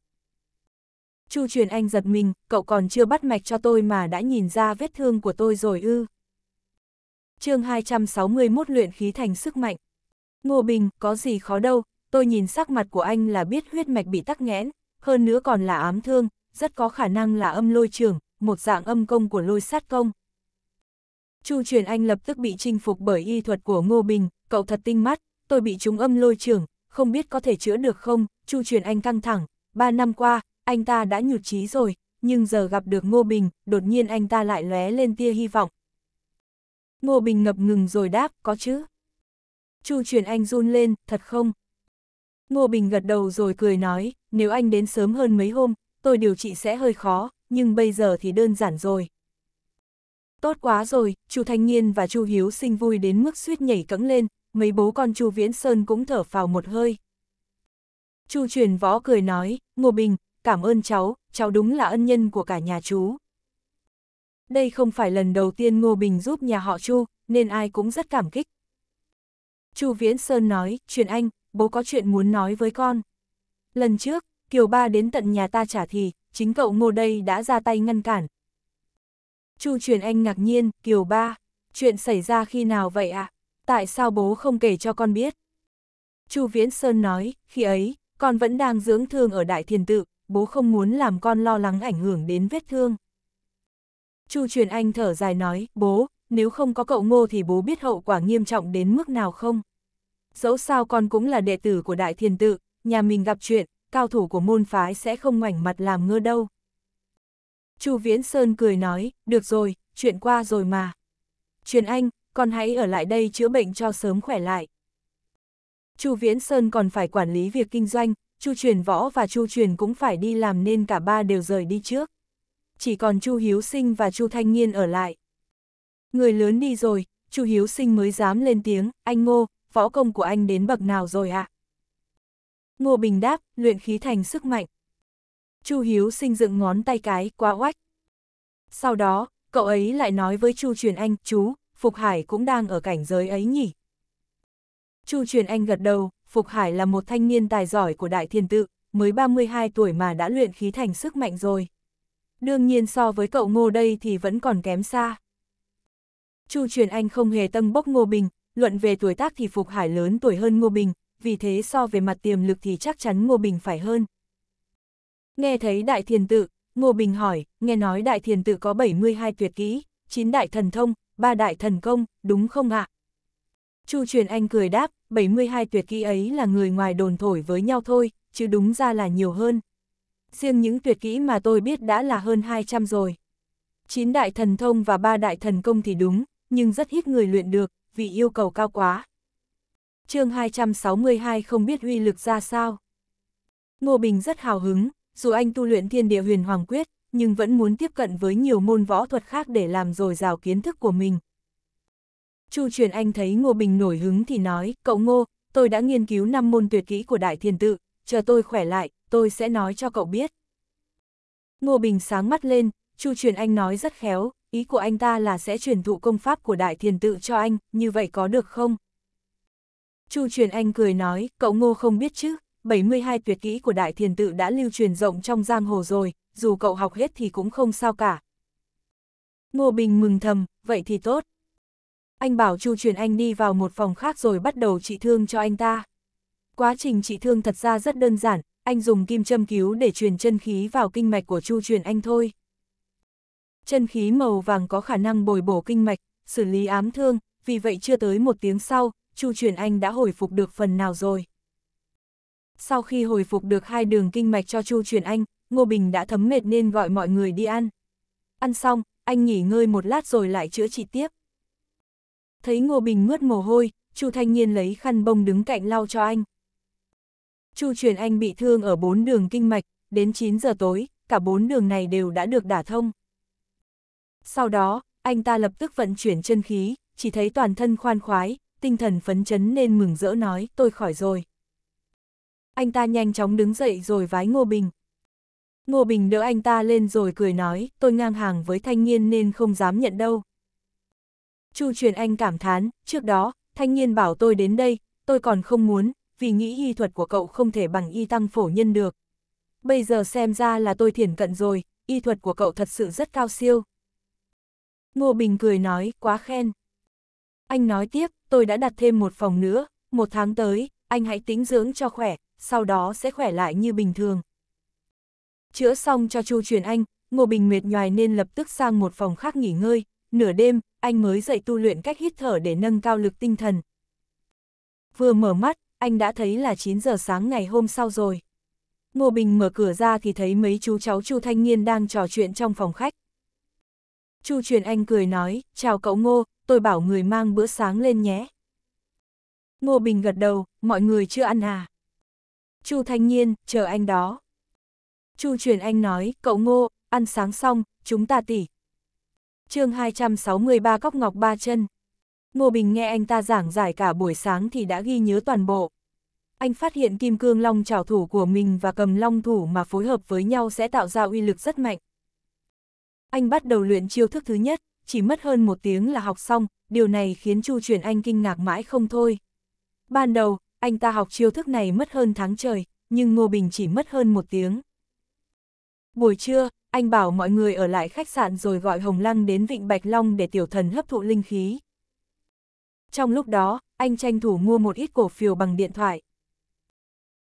Chu Truyền Anh giật mình, cậu còn chưa bắt mạch cho tôi mà đã nhìn ra vết thương của tôi rồi ư. chương 261 luyện khí thành sức mạnh. Ngô Bình, có gì khó đâu, tôi nhìn sắc mặt của anh là biết huyết mạch bị tắc nghẽn, hơn nữa còn là ám thương, rất có khả năng là âm lôi trường, một dạng âm công của lôi sát công. Chu Truyền Anh lập tức bị chinh phục bởi y thuật của Ngô Bình, cậu thật tinh mắt, tôi bị trúng âm lôi trường, không biết có thể chữa được không, Chu Truyền Anh căng thẳng, ba năm qua, anh ta đã nhụt chí rồi, nhưng giờ gặp được Ngô Bình, đột nhiên anh ta lại lóe lên tia hy vọng. Ngô Bình ngập ngừng rồi đáp, có chứ. Chu truyền anh run lên, thật không? Ngô Bình gật đầu rồi cười nói, nếu anh đến sớm hơn mấy hôm, tôi điều trị sẽ hơi khó, nhưng bây giờ thì đơn giản rồi. Tốt quá rồi, Chu Thanh Nghiên và Chu Hiếu sinh vui đến mức suýt nhảy cẫng lên, mấy bố con Chu Viễn Sơn cũng thở phào một hơi. Chu truyền võ cười nói, Ngô Bình, cảm ơn cháu, cháu đúng là ân nhân của cả nhà chú. Đây không phải lần đầu tiên Ngô Bình giúp nhà họ Chu, nên ai cũng rất cảm kích. Chu Viễn Sơn nói, truyền anh, bố có chuyện muốn nói với con. Lần trước, Kiều Ba đến tận nhà ta trả thì, chính cậu Ngô đây đã ra tay ngăn cản. Chu truyền anh ngạc nhiên, Kiều Ba, chuyện xảy ra khi nào vậy ạ? À? Tại sao bố không kể cho con biết? Chu Viễn Sơn nói, khi ấy, con vẫn đang dưỡng thương ở Đại Thiền Tự, bố không muốn làm con lo lắng ảnh hưởng đến vết thương. Chu Truyền Anh thở dài nói, bố, nếu không có cậu ngô thì bố biết hậu quả nghiêm trọng đến mức nào không? Dẫu sao con cũng là đệ tử của Đại Thiền Tự, nhà mình gặp chuyện, cao thủ của môn phái sẽ không ngoảnh mặt làm ngơ đâu. Chu Viễn Sơn cười nói, được rồi, chuyện qua rồi mà. Truyền Anh, con hãy ở lại đây chữa bệnh cho sớm khỏe lại. Chu Viễn Sơn còn phải quản lý việc kinh doanh, Chu Truyền Võ và Chu Truyền cũng phải đi làm nên cả ba đều rời đi trước. Chỉ còn Chu Hiếu Sinh và Chu Thanh Nghiên ở lại. Người lớn đi rồi, Chu Hiếu Sinh mới dám lên tiếng, anh Ngô, võ công của anh đến bậc nào rồi ạ? À? Ngô Bình đáp, luyện khí thành sức mạnh. Chu Hiếu Sinh dựng ngón tay cái, quá oách. Sau đó, cậu ấy lại nói với Chu Truyền Anh, chú, Phục Hải cũng đang ở cảnh giới ấy nhỉ? Chu Truyền Anh gật đầu, Phục Hải là một thanh niên tài giỏi của Đại Thiên Tự, mới 32 tuổi mà đã luyện khí thành sức mạnh rồi. Đương nhiên so với cậu Ngô đây thì vẫn còn kém xa. Chu Truyền Anh không hề tâm bốc Ngô Bình, luận về tuổi tác thì Phục Hải lớn tuổi hơn Ngô Bình, vì thế so về mặt tiềm lực thì chắc chắn Ngô Bình phải hơn. Nghe thấy Đại Thiên Tự, Ngô Bình hỏi, nghe nói Đại Thiên Tự có 72 tuyệt kỹ, 9 đại thần thông, 3 đại thần công, đúng không ạ? À? Chu Truyền Anh cười đáp, 72 tuyệt kỹ ấy là người ngoài đồn thổi với nhau thôi, chứ đúng ra là nhiều hơn. Riêng những tuyệt kỹ mà tôi biết đã là hơn 200 rồi. Chín đại thần thông và ba đại thần công thì đúng, nhưng rất ít người luyện được, vì yêu cầu cao quá. chương 262 không biết uy lực ra sao. Ngô Bình rất hào hứng, dù anh tu luyện thiên địa huyền hoàng quyết, nhưng vẫn muốn tiếp cận với nhiều môn võ thuật khác để làm dồi dào kiến thức của mình, Chu Truyền Anh thấy Ngô Bình nổi hứng thì nói, cậu Ngô, tôi đã nghiên cứu năm môn tuyệt kỹ của Đại Thiên Tự, chờ tôi khỏe lại, tôi sẽ nói cho cậu biết. Ngô Bình sáng mắt lên, Chu Truyền Anh nói rất khéo, ý của anh ta là sẽ truyền thụ công pháp của Đại Thiên Tự cho anh, như vậy có được không? Chu Truyền Anh cười nói, cậu Ngô không biết chứ, 72 tuyệt kỹ của Đại Thiên Tự đã lưu truyền rộng trong giang hồ rồi, dù cậu học hết thì cũng không sao cả. Ngô Bình mừng thầm, vậy thì tốt, anh bảo Chu truyền anh đi vào một phòng khác rồi bắt đầu trị thương cho anh ta. Quá trình trị thương thật ra rất đơn giản, anh dùng kim châm cứu để truyền chân khí vào kinh mạch của Chu truyền anh thôi. Chân khí màu vàng có khả năng bồi bổ kinh mạch, xử lý ám thương, vì vậy chưa tới một tiếng sau, Chu truyền anh đã hồi phục được phần nào rồi. Sau khi hồi phục được hai đường kinh mạch cho Chu truyền anh, Ngô Bình đã thấm mệt nên gọi mọi người đi ăn. Ăn xong, anh nghỉ ngơi một lát rồi lại chữa trị tiếp. Thấy Ngô Bình mướt mồ hôi, Chu Thanh Nhiên lấy khăn bông đứng cạnh lau cho anh. Chu Truyền Anh bị thương ở bốn đường kinh mạch, đến 9 giờ tối, cả bốn đường này đều đã được đả thông. Sau đó, anh ta lập tức vận chuyển chân khí, chỉ thấy toàn thân khoan khoái, tinh thần phấn chấn nên mừng rỡ nói tôi khỏi rồi. Anh ta nhanh chóng đứng dậy rồi vái Ngô Bình. Ngô Bình đỡ anh ta lên rồi cười nói tôi ngang hàng với thanh niên nên không dám nhận đâu. Chu Truyền Anh cảm thán, trước đó, thanh niên bảo tôi đến đây, tôi còn không muốn, vì nghĩ y thuật của cậu không thể bằng y tăng phổ nhân được. Bây giờ xem ra là tôi thiển cận rồi, y thuật của cậu thật sự rất cao siêu. Ngô Bình cười nói, quá khen. Anh nói tiếp, tôi đã đặt thêm một phòng nữa, một tháng tới, anh hãy tính dưỡng cho khỏe, sau đó sẽ khỏe lại như bình thường. Chữa xong cho Chu Truyền Anh, Ngô Bình mệt nhoài nên lập tức sang một phòng khác nghỉ ngơi, nửa đêm, anh mới dậy tu luyện cách hít thở để nâng cao lực tinh thần. Vừa mở mắt, anh đã thấy là 9 giờ sáng ngày hôm sau rồi. Ngô Bình mở cửa ra thì thấy mấy chú cháu Chu Thanh Niên đang trò chuyện trong phòng khách. Chu Truyền Anh cười nói, chào cậu Ngô, tôi bảo người mang bữa sáng lên nhé. Ngô Bình gật đầu, mọi người chưa ăn à? Chu Thanh Niên, chờ anh đó. Chu Truyền Anh nói, cậu Ngô, ăn sáng xong, chúng ta tỉ, chương 263 cóc ngọc ba chân. Ngô Bình nghe anh ta giảng giải cả buổi sáng thì đã ghi nhớ toàn bộ. Anh phát hiện kim cương long trảo thủ của mình và cầm long thủ mà phối hợp với nhau sẽ tạo ra uy lực rất mạnh. Anh bắt đầu luyện chiêu thức thứ nhất, chỉ mất hơn một tiếng là học xong, điều này khiến Chu truyền anh kinh ngạc mãi không thôi. Ban đầu, anh ta học chiêu thức này mất hơn tháng trời, nhưng Ngô Bình chỉ mất hơn một tiếng. Buổi trưa, anh bảo mọi người ở lại khách sạn rồi gọi Hồng Lăng đến Vịnh Bạch Long để tiểu thần hấp thụ linh khí. Trong lúc đó, anh tranh thủ mua một ít cổ phiếu bằng điện thoại.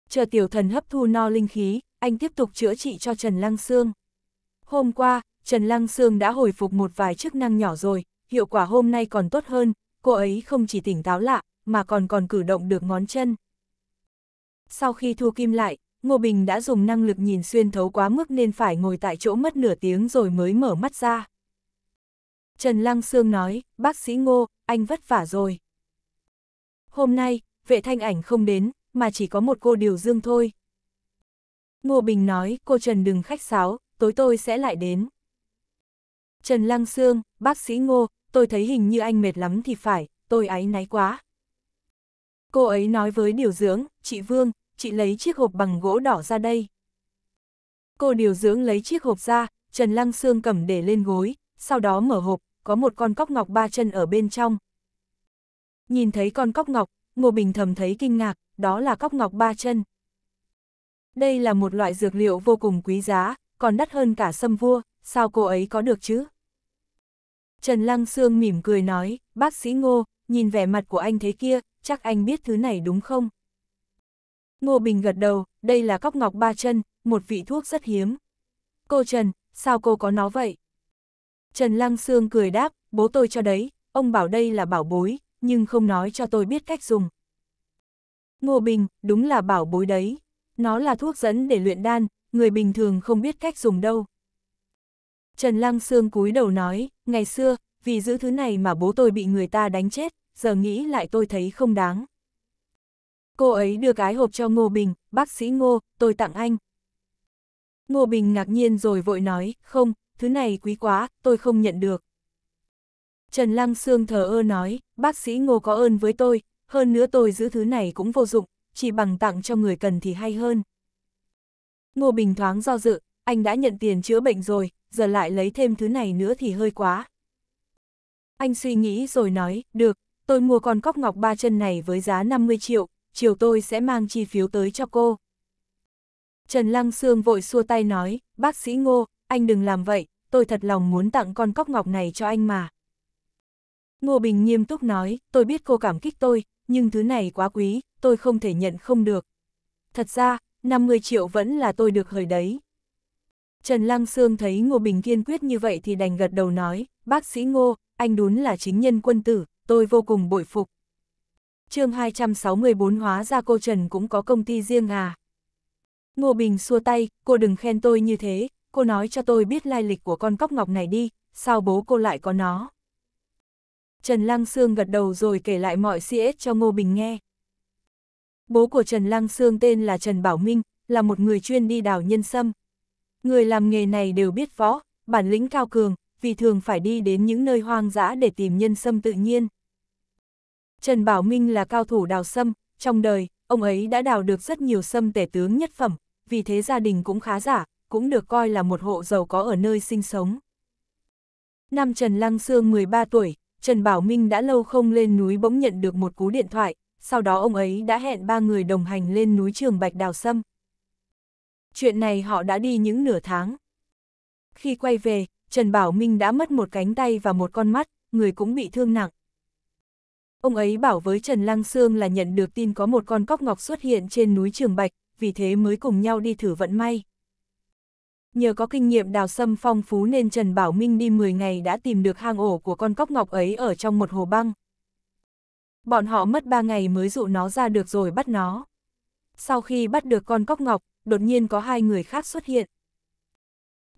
Chờ tiểu thần hấp thu no linh khí, anh tiếp tục chữa trị cho Trần Lăng Sương. Hôm qua, Trần Lăng Sương đã hồi phục một vài chức năng nhỏ rồi, hiệu quả hôm nay còn tốt hơn, cô ấy không chỉ tỉnh táo lạ, mà còn còn cử động được ngón chân. Sau khi thu kim lại, Ngô Bình đã dùng năng lực nhìn xuyên thấu quá mức nên phải ngồi tại chỗ mất nửa tiếng rồi mới mở mắt ra. Trần Lăng Sương nói, bác sĩ Ngô, anh vất vả rồi. Hôm nay, vệ thanh ảnh không đến, mà chỉ có một cô Điều Dương thôi. Ngô Bình nói, cô Trần đừng khách sáo, tối tôi sẽ lại đến. Trần Lăng Sương, bác sĩ Ngô, tôi thấy hình như anh mệt lắm thì phải, tôi áy náy quá. Cô ấy nói với điều dưỡng, chị Vương, chị lấy chiếc hộp bằng gỗ đỏ ra đây. Cô điều dưỡng lấy chiếc hộp ra, Trần Lăng Sương cầm để lên gối, sau đó mở hộp, có một con cóc ngọc ba chân ở bên trong. Nhìn thấy con cóc ngọc, Ngô Bình thầm thấy kinh ngạc, đó là cóc ngọc ba chân. Đây là một loại dược liệu vô cùng quý giá, còn đắt hơn cả sâm vua, sao cô ấy có được chứ? Trần Lăng Sương mỉm cười nói, bác sĩ Ngô, nhìn vẻ mặt của anh thế kia, chắc anh biết thứ này đúng không? Ngô Bình gật đầu, đây là cóc ngọc ba chân, một vị thuốc rất hiếm. Cô Trần, sao cô có nó vậy? Trần Lăng Sương cười đáp, bố tôi cho đấy, ông bảo đây là bảo bối, nhưng không nói cho tôi biết cách dùng. Ngô Bình, đúng là bảo bối đấy. Nó là thuốc dẫn để luyện đan, người bình thường không biết cách dùng đâu. Trần Lăng Sương cúi đầu nói, ngày xưa, vì giữ thứ này mà bố tôi bị người ta đánh chết, giờ nghĩ lại tôi thấy không đáng. Cô ấy đưa cái hộp cho Ngô Bình, bác sĩ Ngô, tôi tặng anh. Ngô Bình ngạc nhiên rồi vội nói, không, thứ này quý quá, tôi không nhận được. Trần Lăng Sương thờ ơ nói, bác sĩ Ngô có ơn với tôi, hơn nữa tôi giữ thứ này cũng vô dụng, chỉ bằng tặng cho người cần thì hay hơn. Ngô Bình thoáng do dự, anh đã nhận tiền chữa bệnh rồi, giờ lại lấy thêm thứ này nữa thì hơi quá. Anh suy nghĩ rồi nói, được, tôi mua con cóc ngọc ba chân này với giá 50 triệu, chiều tôi sẽ mang chi phiếu tới cho cô. Trần Lăng Sương vội xua tay nói, bác sĩ Ngô, anh đừng làm vậy, tôi thật lòng muốn tặng con cóc ngọc này cho anh mà. Ngô Bình nghiêm túc nói, tôi biết cô cảm kích tôi, nhưng thứ này quá quý, tôi không thể nhận không được. Thật ra, 50 triệu vẫn là tôi được hời đấy. Trần Lăng Sương thấy Ngô Bình kiên quyết như vậy thì đành gật đầu nói, bác sĩ Ngô, anh đúng là chính nhân quân tử, tôi vô cùng bội phục chương 264 hóa ra cô Trần cũng có công ty riêng à. Ngô Bình xua tay, cô đừng khen tôi như thế, cô nói cho tôi biết lai lịch của con cóc ngọc này đi, sao bố cô lại có nó. Trần Lăng Sương gật đầu rồi kể lại mọi CS cho Ngô Bình nghe. Bố của Trần Lăng Sương tên là Trần Bảo Minh, là một người chuyên đi đào nhân sâm. Người làm nghề này đều biết võ, bản lĩnh cao cường, vì thường phải đi đến những nơi hoang dã để tìm nhân sâm tự nhiên. Trần Bảo Minh là cao thủ đào sâm, trong đời, ông ấy đã đào được rất nhiều sâm tể tướng nhất phẩm, vì thế gia đình cũng khá giả, cũng được coi là một hộ giàu có ở nơi sinh sống. Năm Trần Lăng Sương 13 tuổi, Trần Bảo Minh đã lâu không lên núi bỗng nhận được một cú điện thoại, sau đó ông ấy đã hẹn ba người đồng hành lên núi Trường Bạch Đào Sâm. Chuyện này họ đã đi những nửa tháng. Khi quay về, Trần Bảo Minh đã mất một cánh tay và một con mắt, người cũng bị thương nặng, Ông ấy bảo với Trần Lăng Sương là nhận được tin có một con cóc ngọc xuất hiện trên núi Trường Bạch, vì thế mới cùng nhau đi thử vận may. Nhờ có kinh nghiệm đào sâm phong phú nên Trần Bảo Minh đi 10 ngày đã tìm được hang ổ của con cóc ngọc ấy ở trong một hồ băng. Bọn họ mất 3 ngày mới dụ nó ra được rồi bắt nó. Sau khi bắt được con cóc ngọc, đột nhiên có hai người khác xuất hiện.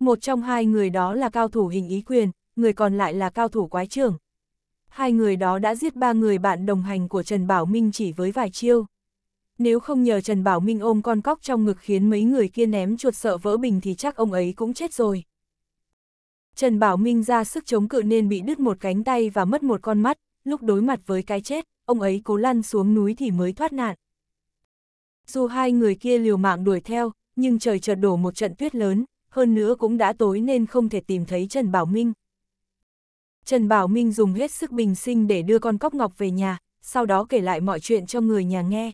Một trong hai người đó là cao thủ hình ý quyền, người còn lại là cao thủ quái trưởng. Hai người đó đã giết ba người bạn đồng hành của Trần Bảo Minh chỉ với vài chiêu. Nếu không nhờ Trần Bảo Minh ôm con cóc trong ngực khiến mấy người kia ném chuột sợ vỡ bình thì chắc ông ấy cũng chết rồi. Trần Bảo Minh ra sức chống cự nên bị đứt một cánh tay và mất một con mắt, lúc đối mặt với cái chết, ông ấy cố lăn xuống núi thì mới thoát nạn. Dù hai người kia liều mạng đuổi theo, nhưng trời chợt đổ một trận tuyết lớn, hơn nữa cũng đã tối nên không thể tìm thấy Trần Bảo Minh. Trần Bảo Minh dùng hết sức bình sinh để đưa con cóc ngọc về nhà, sau đó kể lại mọi chuyện cho người nhà nghe.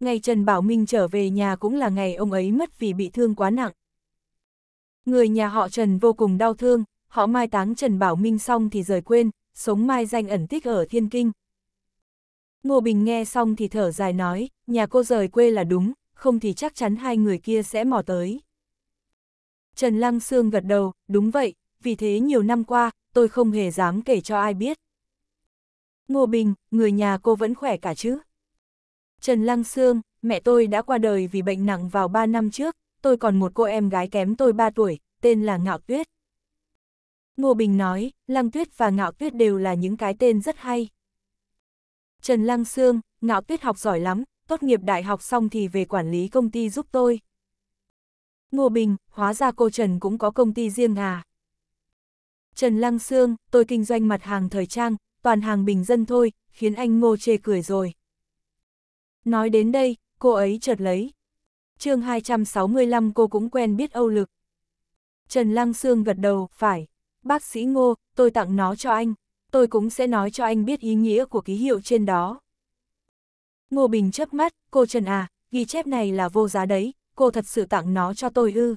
Ngày Trần Bảo Minh trở về nhà cũng là ngày ông ấy mất vì bị thương quá nặng. Người nhà họ Trần vô cùng đau thương, họ mai táng Trần Bảo Minh xong thì rời quên, sống mai danh ẩn tích ở Thiên Kinh. Ngô Bình nghe xong thì thở dài nói, nhà cô rời quê là đúng, không thì chắc chắn hai người kia sẽ mò tới. Trần Lăng Sương gật đầu, đúng vậy, vì thế nhiều năm qua, tôi không hề dám kể cho ai biết. Ngô Bình, người nhà cô vẫn khỏe cả chứ? Trần Lăng Sương, mẹ tôi đã qua đời vì bệnh nặng vào 3 năm trước, tôi còn một cô em gái kém tôi 3 tuổi, tên là Ngạo Tuyết. Ngô Bình nói, Lăng Tuyết và Ngạo Tuyết đều là những cái tên rất hay. Trần Lăng Sương, Ngạo Tuyết học giỏi lắm, tốt nghiệp đại học xong thì về quản lý công ty giúp tôi. Ngô Bình, hóa ra cô Trần cũng có công ty riêng à. Trần Lăng Sương, tôi kinh doanh mặt hàng thời trang, toàn hàng bình dân thôi, khiến anh ngô chê cười rồi. Nói đến đây, cô ấy chợt lấy. chương 265 cô cũng quen biết Âu Lực. Trần Lăng Sương gật đầu, phải. Bác sĩ Ngô, tôi tặng nó cho anh. Tôi cũng sẽ nói cho anh biết ý nghĩa của ký hiệu trên đó. Ngô Bình chớp mắt, cô Trần à, ghi chép này là vô giá đấy, cô thật sự tặng nó cho tôi ư.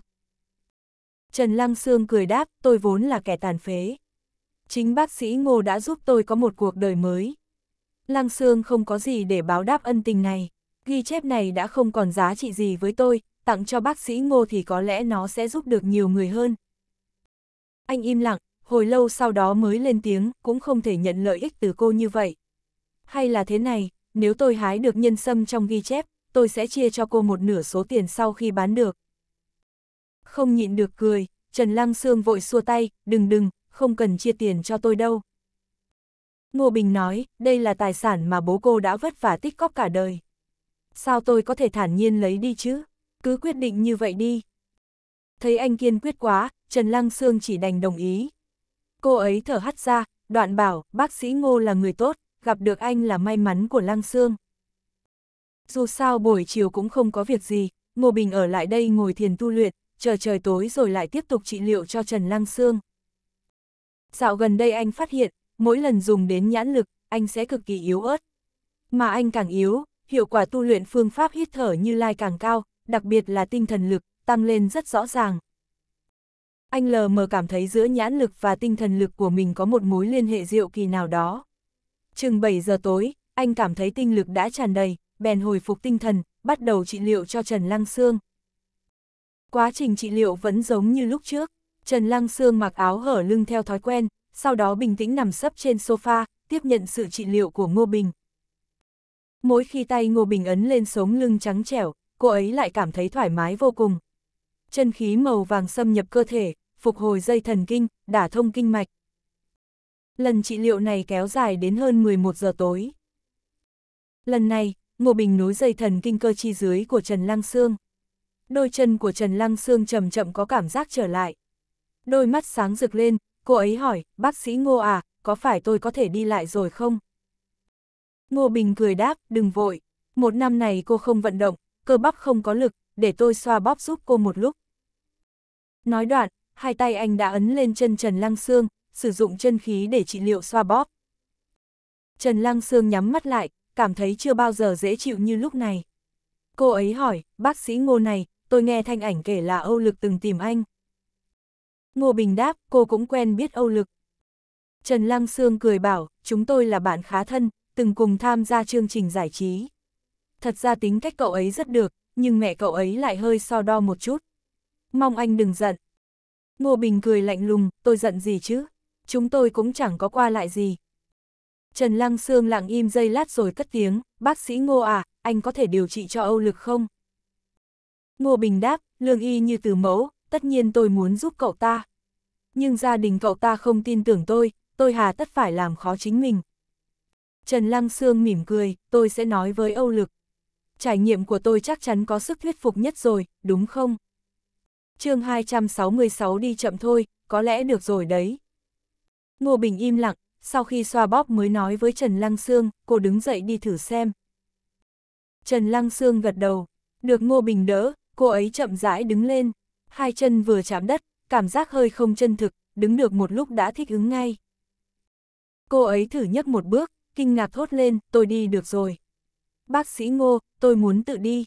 Trần Lăng Sương cười đáp, tôi vốn là kẻ tàn phế. Chính bác sĩ Ngô đã giúp tôi có một cuộc đời mới. Lăng Sương không có gì để báo đáp ân tình này. Ghi chép này đã không còn giá trị gì với tôi, tặng cho bác sĩ Ngô thì có lẽ nó sẽ giúp được nhiều người hơn. Anh im lặng, hồi lâu sau đó mới lên tiếng, cũng không thể nhận lợi ích từ cô như vậy. Hay là thế này, nếu tôi hái được nhân sâm trong ghi chép, tôi sẽ chia cho cô một nửa số tiền sau khi bán được không nhịn được cười, Trần Lăng Sương vội xua tay, đừng đừng, không cần chia tiền cho tôi đâu. Ngô Bình nói, đây là tài sản mà bố cô đã vất vả tích cóp cả đời. Sao tôi có thể thản nhiên lấy đi chứ? Cứ quyết định như vậy đi. Thấy anh kiên quyết quá, Trần Lăng Sương chỉ đành đồng ý. Cô ấy thở hắt ra, đoạn bảo, bác sĩ Ngô là người tốt, gặp được anh là may mắn của Lăng Sương. Dù sao buổi chiều cũng không có việc gì, Ngô Bình ở lại đây ngồi thiền tu luyện, chờ trời tối rồi lại tiếp tục trị liệu cho Trần Lăng Sương. Dạo gần đây anh phát hiện, mỗi lần dùng đến nhãn lực, anh sẽ cực kỳ yếu ớt. Mà anh càng yếu, hiệu quả tu luyện phương pháp hít thở như lai càng cao, đặc biệt là tinh thần lực, tăng lên rất rõ ràng. Anh lờ mờ cảm thấy giữa nhãn lực và tinh thần lực của mình có một mối liên hệ diệu kỳ nào đó. Chừng 7 giờ tối, anh cảm thấy tinh lực đã tràn đầy, bèn hồi phục tinh thần, bắt đầu trị liệu cho Trần Lăng Sương. Quá trình trị liệu vẫn giống như lúc trước, Trần Lăng Sương mặc áo hở lưng theo thói quen, sau đó bình tĩnh nằm sấp trên sofa, tiếp nhận sự trị liệu của Ngô Bình. Mỗi khi tay Ngô Bình ấn lên sống lưng trắng trẻo, cô ấy lại cảm thấy thoải mái vô cùng. Chân khí màu vàng xâm nhập cơ thể, phục hồi dây thần kinh, đả thông kinh mạch. Lần trị liệu này kéo dài đến hơn 11 giờ tối. Lần này, Ngô Bình nối dây thần kinh cơ chi dưới của Trần Lăng Sương đôi chân của Trần Lăng Sương chậm chậm có cảm giác trở lại. Đôi mắt sáng rực lên, cô ấy hỏi, bác sĩ Ngô à, có phải tôi có thể đi lại rồi không? Ngô Bình cười đáp, đừng vội, một năm này cô không vận động, cơ bắp không có lực, để tôi xoa bóp giúp cô một lúc. Nói đoạn, hai tay anh đã ấn lên chân Trần Lăng Sương, sử dụng chân khí để trị liệu xoa bóp. Trần Lăng Sương nhắm mắt lại, cảm thấy chưa bao giờ dễ chịu như lúc này. Cô ấy hỏi, bác sĩ ngô này, tôi nghe thanh ảnh kể là Âu Lực từng tìm anh. Ngô Bình đáp, cô cũng quen biết Âu Lực. Trần Lăng Sương cười bảo, chúng tôi là bạn khá thân, từng cùng tham gia chương trình giải trí. Thật ra tính cách cậu ấy rất được, nhưng mẹ cậu ấy lại hơi so đo một chút. Mong anh đừng giận. Ngô Bình cười lạnh lùng, tôi giận gì chứ? Chúng tôi cũng chẳng có qua lại gì. Trần Lăng Sương lặng im giây lát rồi cất tiếng, bác sĩ Ngô à, anh có thể điều trị cho Âu Lực không? Ngô Bình đáp, lương y như từ mẫu, tất nhiên tôi muốn giúp cậu ta. Nhưng gia đình cậu ta không tin tưởng tôi, tôi hà tất phải làm khó chính mình. Trần Lăng Sương mỉm cười, tôi sẽ nói với Âu Lực. Trải nghiệm của tôi chắc chắn có sức thuyết phục nhất rồi, đúng không? chương 266 đi chậm thôi, có lẽ được rồi đấy. Ngô Bình im lặng, sau khi xoa bóp mới nói với Trần Lăng Sương, cô đứng dậy đi thử xem. Trần Lăng Sương gật đầu, được Ngô Bình đỡ, Cô ấy chậm rãi đứng lên, hai chân vừa chạm đất, cảm giác hơi không chân thực, đứng được một lúc đã thích ứng ngay. Cô ấy thử nhấc một bước, kinh ngạc thốt lên, tôi đi được rồi. Bác sĩ Ngô, tôi muốn tự đi.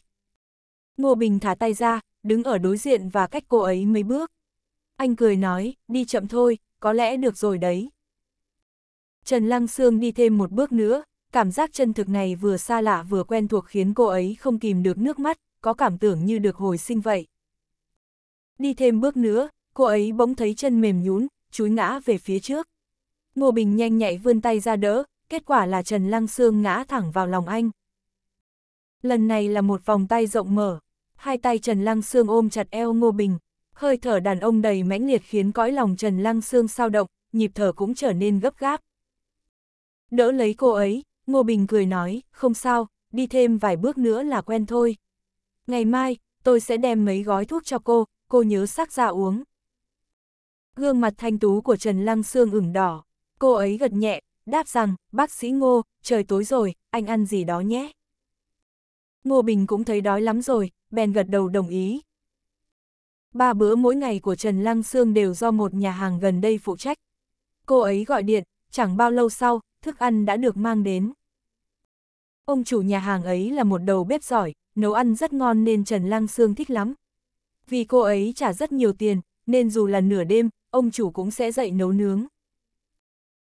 Ngô Bình thả tay ra, đứng ở đối diện và cách cô ấy mấy bước. Anh cười nói, đi chậm thôi, có lẽ được rồi đấy. Trần Lăng Sương đi thêm một bước nữa, cảm giác chân thực này vừa xa lạ vừa quen thuộc khiến cô ấy không kìm được nước mắt, có cảm tưởng như được hồi sinh vậy. Đi thêm bước nữa, cô ấy bỗng thấy chân mềm nhún, chúi ngã về phía trước. Ngô Bình nhanh nhạy vươn tay ra đỡ, kết quả là Trần Lăng Sương ngã thẳng vào lòng anh. Lần này là một vòng tay rộng mở, hai tay Trần Lăng Sương ôm chặt eo Ngô Bình, hơi thở đàn ông đầy mãnh liệt khiến cõi lòng Trần Lăng Sương sao động, nhịp thở cũng trở nên gấp gáp. Đỡ lấy cô ấy, Ngô Bình cười nói, không sao, đi thêm vài bước nữa là quen thôi ngày mai, tôi sẽ đem mấy gói thuốc cho cô, cô nhớ sắc ra uống. Gương mặt thanh tú của Trần Lăng Sương ửng đỏ, cô ấy gật nhẹ, đáp rằng, bác sĩ Ngô, trời tối rồi, anh ăn gì đó nhé. Ngô Bình cũng thấy đói lắm rồi, bèn gật đầu đồng ý. Ba bữa mỗi ngày của Trần Lăng Sương đều do một nhà hàng gần đây phụ trách. Cô ấy gọi điện, chẳng bao lâu sau, thức ăn đã được mang đến. Ông chủ nhà hàng ấy là một đầu bếp giỏi, nấu ăn rất ngon nên Trần Lăng Sương thích lắm. Vì cô ấy trả rất nhiều tiền, nên dù là nửa đêm, ông chủ cũng sẽ dậy nấu nướng.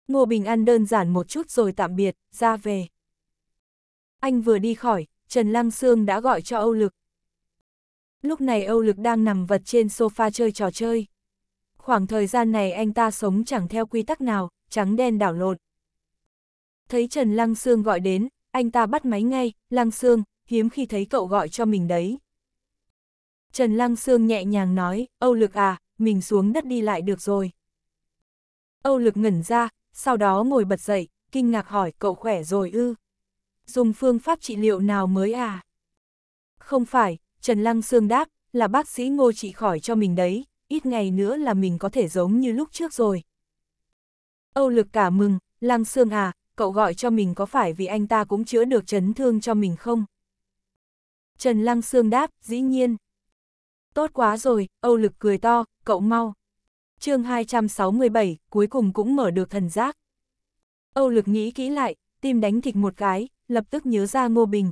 Ngô Bình ăn đơn giản một chút rồi tạm biệt, ra về. Anh vừa đi khỏi, Trần Lăng Sương đã gọi cho Âu Lực. Lúc này Âu Lực đang nằm vật trên sofa chơi trò chơi. Khoảng thời gian này anh ta sống chẳng theo quy tắc nào, trắng đen đảo lộn. Thấy Trần Lăng Sương gọi đến, anh ta bắt máy ngay, Lăng Sương, hiếm khi thấy cậu gọi cho mình đấy. Trần Lăng Sương nhẹ nhàng nói, Âu Lực à, mình xuống đất đi lại được rồi. Âu Lực ngẩn ra, sau đó ngồi bật dậy, kinh ngạc hỏi cậu khỏe rồi ư. Dùng phương pháp trị liệu nào mới à? Không phải, Trần Lăng Sương đáp, là bác sĩ ngô trị khỏi cho mình đấy, ít ngày nữa là mình có thể giống như lúc trước rồi. Âu Lực cả mừng, Lăng Sương à, cậu gọi cho mình có phải vì anh ta cũng chữa được chấn thương cho mình không? Trần Lăng Sương đáp, dĩ nhiên. Tốt quá rồi, Âu Lực cười to, cậu mau. chương 267, cuối cùng cũng mở được thần giác. Âu Lực nghĩ kỹ lại, tim đánh thịt một cái, lập tức nhớ ra Ngô Bình.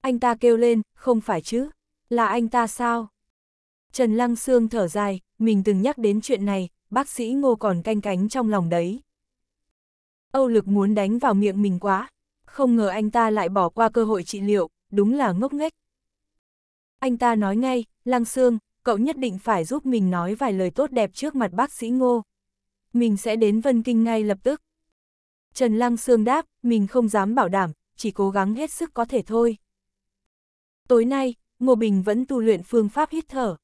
Anh ta kêu lên, không phải chứ, là anh ta sao? Trần Lăng Sương thở dài, mình từng nhắc đến chuyện này, bác sĩ Ngô còn canh cánh trong lòng đấy. Âu lực muốn đánh vào miệng mình quá, không ngờ anh ta lại bỏ qua cơ hội trị liệu, đúng là ngốc nghếch. Anh ta nói ngay, Lăng Sương, cậu nhất định phải giúp mình nói vài lời tốt đẹp trước mặt bác sĩ Ngô. Mình sẽ đến Vân Kinh ngay lập tức. Trần Lăng Sương đáp, mình không dám bảo đảm, chỉ cố gắng hết sức có thể thôi. Tối nay, Ngô Bình vẫn tu luyện phương pháp hít thở.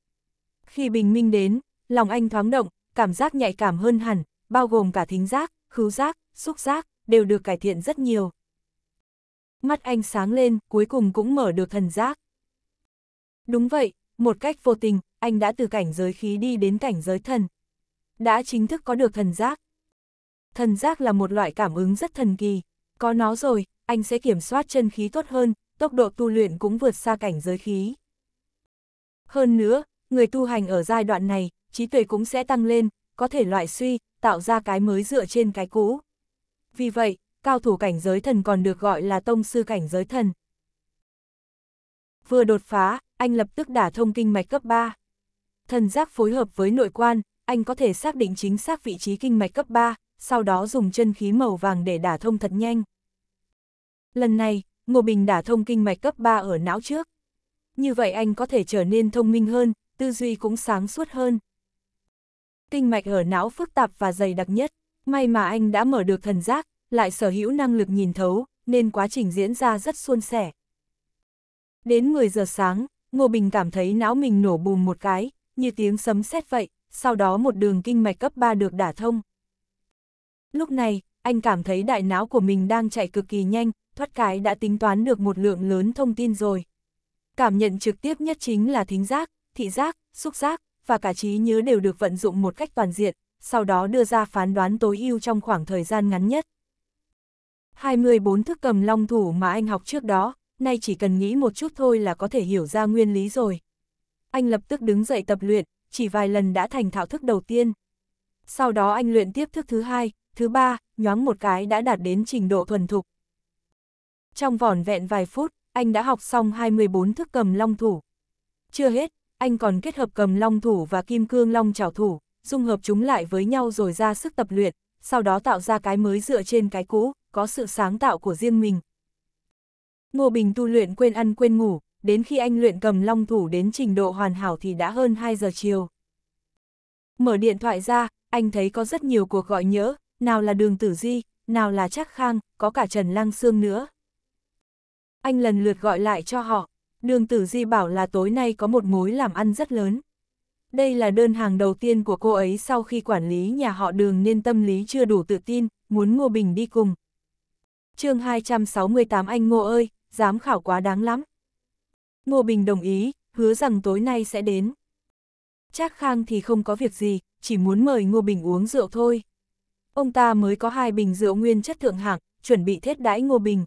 Khi bình minh đến, lòng anh thoáng động, cảm giác nhạy cảm hơn hẳn, bao gồm cả thính giác, khứu giác, xúc giác, đều được cải thiện rất nhiều. Mắt anh sáng lên, cuối cùng cũng mở được thần giác. Đúng vậy, một cách vô tình, anh đã từ cảnh giới khí đi đến cảnh giới thần. Đã chính thức có được thần giác. Thần giác là một loại cảm ứng rất thần kỳ. Có nó rồi, anh sẽ kiểm soát chân khí tốt hơn, tốc độ tu luyện cũng vượt xa cảnh giới khí. Hơn nữa, người tu hành ở giai đoạn này, trí tuệ cũng sẽ tăng lên, có thể loại suy, tạo ra cái mới dựa trên cái cũ. Vì vậy, cao thủ cảnh giới thần còn được gọi là tông sư cảnh giới thần. Vừa đột phá, anh lập tức đả thông kinh mạch cấp 3. Thần giác phối hợp với nội quan, anh có thể xác định chính xác vị trí kinh mạch cấp 3, sau đó dùng chân khí màu vàng để đả thông thật nhanh. Lần này, Ngô Bình đả thông kinh mạch cấp 3 ở não trước. Như vậy anh có thể trở nên thông minh hơn, tư duy cũng sáng suốt hơn kinh mạch ở não phức tạp và dày đặc nhất. May mà anh đã mở được thần giác, lại sở hữu năng lực nhìn thấu, nên quá trình diễn ra rất suôn sẻ. Đến 10 giờ sáng, Ngô Bình cảm thấy não mình nổ bùm một cái, như tiếng sấm sét vậy, sau đó một đường kinh mạch cấp 3 được đả thông. Lúc này, anh cảm thấy đại não của mình đang chạy cực kỳ nhanh, thoát cái đã tính toán được một lượng lớn thông tin rồi. Cảm nhận trực tiếp nhất chính là thính giác, thị giác, xúc giác, và cả trí nhớ đều được vận dụng một cách toàn diện, sau đó đưa ra phán đoán tối ưu trong khoảng thời gian ngắn nhất. 24 thức cầm long thủ mà anh học trước đó, nay chỉ cần nghĩ một chút thôi là có thể hiểu ra nguyên lý rồi. Anh lập tức đứng dậy tập luyện, chỉ vài lần đã thành thạo thức đầu tiên. Sau đó anh luyện tiếp thức thứ hai, thứ ba, nhoáng một cái đã đạt đến trình độ thuần thục. Trong vỏn vẹn vài phút, anh đã học xong 24 thức cầm long thủ. Chưa hết, anh còn kết hợp cầm long thủ và kim cương long trảo thủ, dung hợp chúng lại với nhau rồi ra sức tập luyện, sau đó tạo ra cái mới dựa trên cái cũ, có sự sáng tạo của riêng mình. Ngô Bình tu luyện quên ăn quên ngủ, đến khi anh luyện cầm long thủ đến trình độ hoàn hảo thì đã hơn 2 giờ chiều. Mở điện thoại ra, anh thấy có rất nhiều cuộc gọi nhớ. nào là đường tử di, nào là Trác khang, có cả Trần Lang Sương nữa. Anh lần lượt gọi lại cho họ, đường tử di bảo là tối nay có một mối làm ăn rất lớn. Đây là đơn hàng đầu tiên của cô ấy sau khi quản lý nhà họ đường nên tâm lý chưa đủ tự tin, muốn Ngô Bình đi cùng. chương 268 anh Ngô ơi, dám khảo quá đáng lắm. Ngô Bình đồng ý, hứa rằng tối nay sẽ đến. Trác Khang thì không có việc gì, chỉ muốn mời Ngô Bình uống rượu thôi. Ông ta mới có hai bình rượu nguyên chất thượng hạng, chuẩn bị thết đãi Ngô Bình.